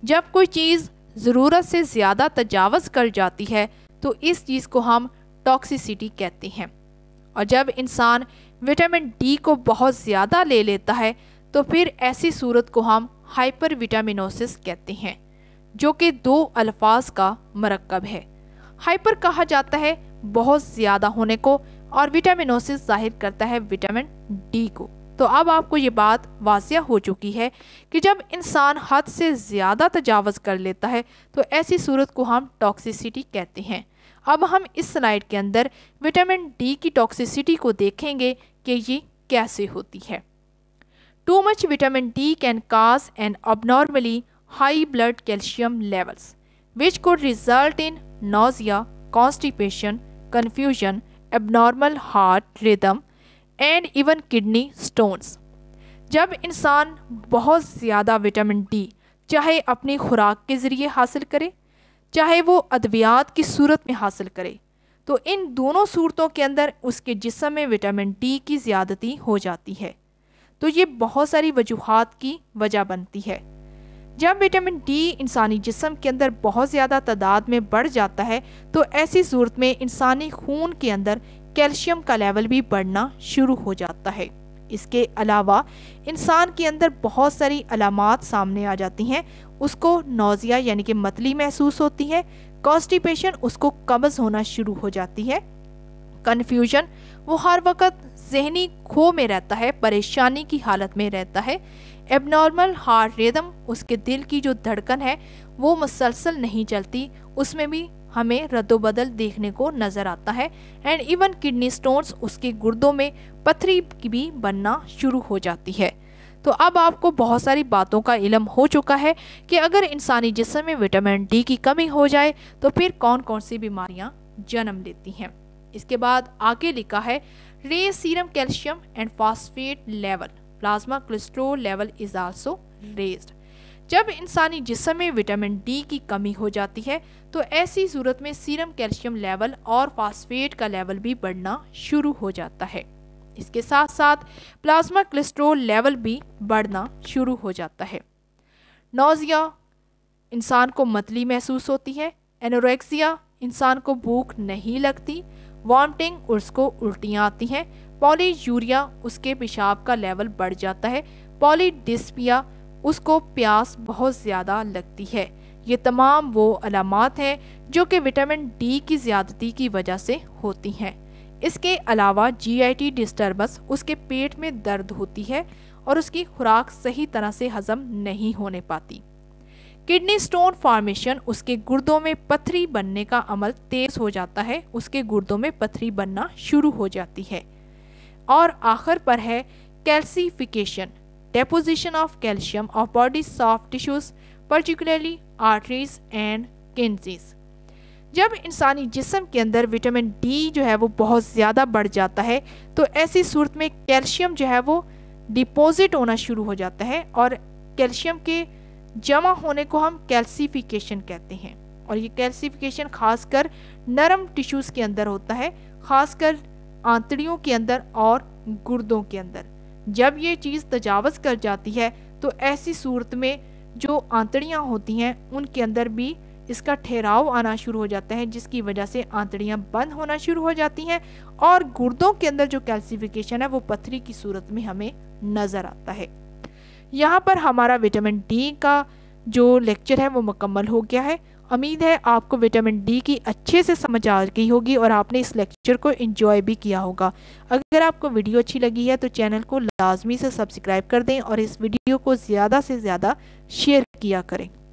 जब कोई चीज़ ज़रूरत से ज़्यादा तजावज़ कर जाती है तो इस चीज़ को हम टॉक्सिसिटी कहते हैं और जब इंसान विटामिन डी को बहुत ज़्यादा ले लेता है तो फिर ऐसी सूरत को हम हाइपर विटामिनोसिस कहते हैं जो कि दो अल्फाज का मरकब है हाइपर कहा जाता है बहुत ज़्यादा होने को और विटामिनोसिस जाहिर करता है विटामिन डी को तो अब आपको ये बात वाजिया हो चुकी है कि जब इंसान हद से ज़्यादा तजावज़ कर लेता है तो ऐसी सूरत को हम टॉक्सिसिटी कहते हैं अब हम इस स्लाइड के अंदर विटामिन डी की टॉक्सिसिटी को देखेंगे कि ये कैसे होती है too much vitamin D can cause and abnormally high blood calcium levels which could result in nausea constipation confusion, abnormal heart rhythm and even kidney stones जब इंसान बहुत ज़्यादा विटामिन डी चाहे अपनी खुराक के ज़रिए हासिल करे चाहे वो अद्वियात की सूरत में हासिल करे तो इन दोनों सूरतों के अंदर उसके जिसम में विटामिन डी की ज़्यादती हो जाती है तो ये बहुत सारी वजूहत की वजह बनती है जब विटामिन डी इंसानी जिसम के अंदर बहुत ज़्यादा तादाद में बढ़ जाता है तो ऐसी सूरत में इंसानी खून के अंदर कैल्शियम का लेवल भी बढ़ना शुरू हो जाता है इसके अलावा इंसान के अंदर बहुत सारी अलामत सामने आ जाती हैं उसको नोज़िया यानी कि मतली महसूस होती है कॉन्स्टिपेशन उसको कब्ज़ होना शुरू हो जाती है कन्फ्यूजन वो हर वक्त जहनी खो में रहता है परेशानी की हालत में रहता है एबनॉर्मल हार्ट रिदम उसके दिल की जो धड़कन है वो मुसलसल नहीं चलती उसमें भी हमें रद्दोबदल देखने को नज़र आता है एंड इवन किडनी स्टोन्स उसके गुर्दों में पथरी की भी बनना शुरू हो जाती है तो अब आपको बहुत सारी बातों का इलम हो चुका है कि अगर इंसानी जिसम में विटामिन डी की कमी हो जाए तो फिर कौन कौन सी बीमारियाँ जन्म लेती हैं इसके बाद आगे लिखा है रे serum calcium and phosphate level plasma cholesterol level is also raised जब इंसानी जिसम में विटामिन डी की कमी हो जाती है तो ऐसी सूरत में सीरम कैल्शियम लेवल और फास्फेट का लेवल भी बढ़ना शुरू हो जाता है इसके साथ साथ प्लाज्मा कोलेस्ट्रोल लेवल भी बढ़ना शुरू हो जाता है नोज़िया इंसान को मतली महसूस होती है एनोरेक्सिया इंसान को भूख नहीं लगती वॉमटिंग उसको उल्टियाँ आती हैं पॉली यूरिया उसके पेशाब का लेवल बढ़ जाता है डिस्पिया उसको प्यास बहुत ज़्यादा लगती है ये तमाम वो अलामत हैं जो कि विटामिन डी की ज़्यादती की वजह से होती हैं इसके अलावा जीआईटी डिस्टर्बेंस उसके पेट में दर्द होती है और उसकी खुराक सही तरह से हजम नहीं होने पाती किडनी स्टोन फॉर्मेशन उसके गुर्दों में पथरी बनने का अमल तेज़ हो जाता है उसके गुर्दों में पथरी बनना शुरू हो जाती है और आखिर पर है calcification deposition of calcium of body soft tissues particularly arteries and kidneys जब इंसानी जिसम के अंदर विटामिन डी जो है वो बहुत ज़्यादा बढ़ जाता है तो ऐसी सूरत में कैल्शियम जो है वो डिपॉजिट होना शुरू हो जाता है और कैल्शियम के जमा होने को हम कैल्सीफिकेशन कहते हैं और ये कैल्सीफिकेशन खासकर नरम टिश्यूज़ के अंदर होता है खासकर आंतड़ियों के अंदर और गुर्दों के अंदर जब ये चीज़ तजावज़ कर जाती है तो ऐसी सूरत में जो आंतड़ियाँ होती हैं उनके अंदर भी इसका ठहराव आना शुरू हो जाता है जिसकी वजह से आंतड़ियाँ बंद होना शुरू हो जाती हैं और गुर्दों के अंदर जो कैल्सिफिकेशन है वो पथरी की सूरत में हमें नज़र आता है यहाँ पर हमारा विटामिन डी का जो लेक्चर है वो मुकम्मल हो गया है उम्मीद है आपको विटामिन डी की अच्छे से समझ आ गई होगी और आपने इस लेक्चर को इन्जॉय भी किया होगा अगर आपको वीडियो अच्छी लगी है तो चैनल को लाजमी से सब्सक्राइब कर दें और इस वीडियो को ज़्यादा से ज़्यादा शेयर किया करें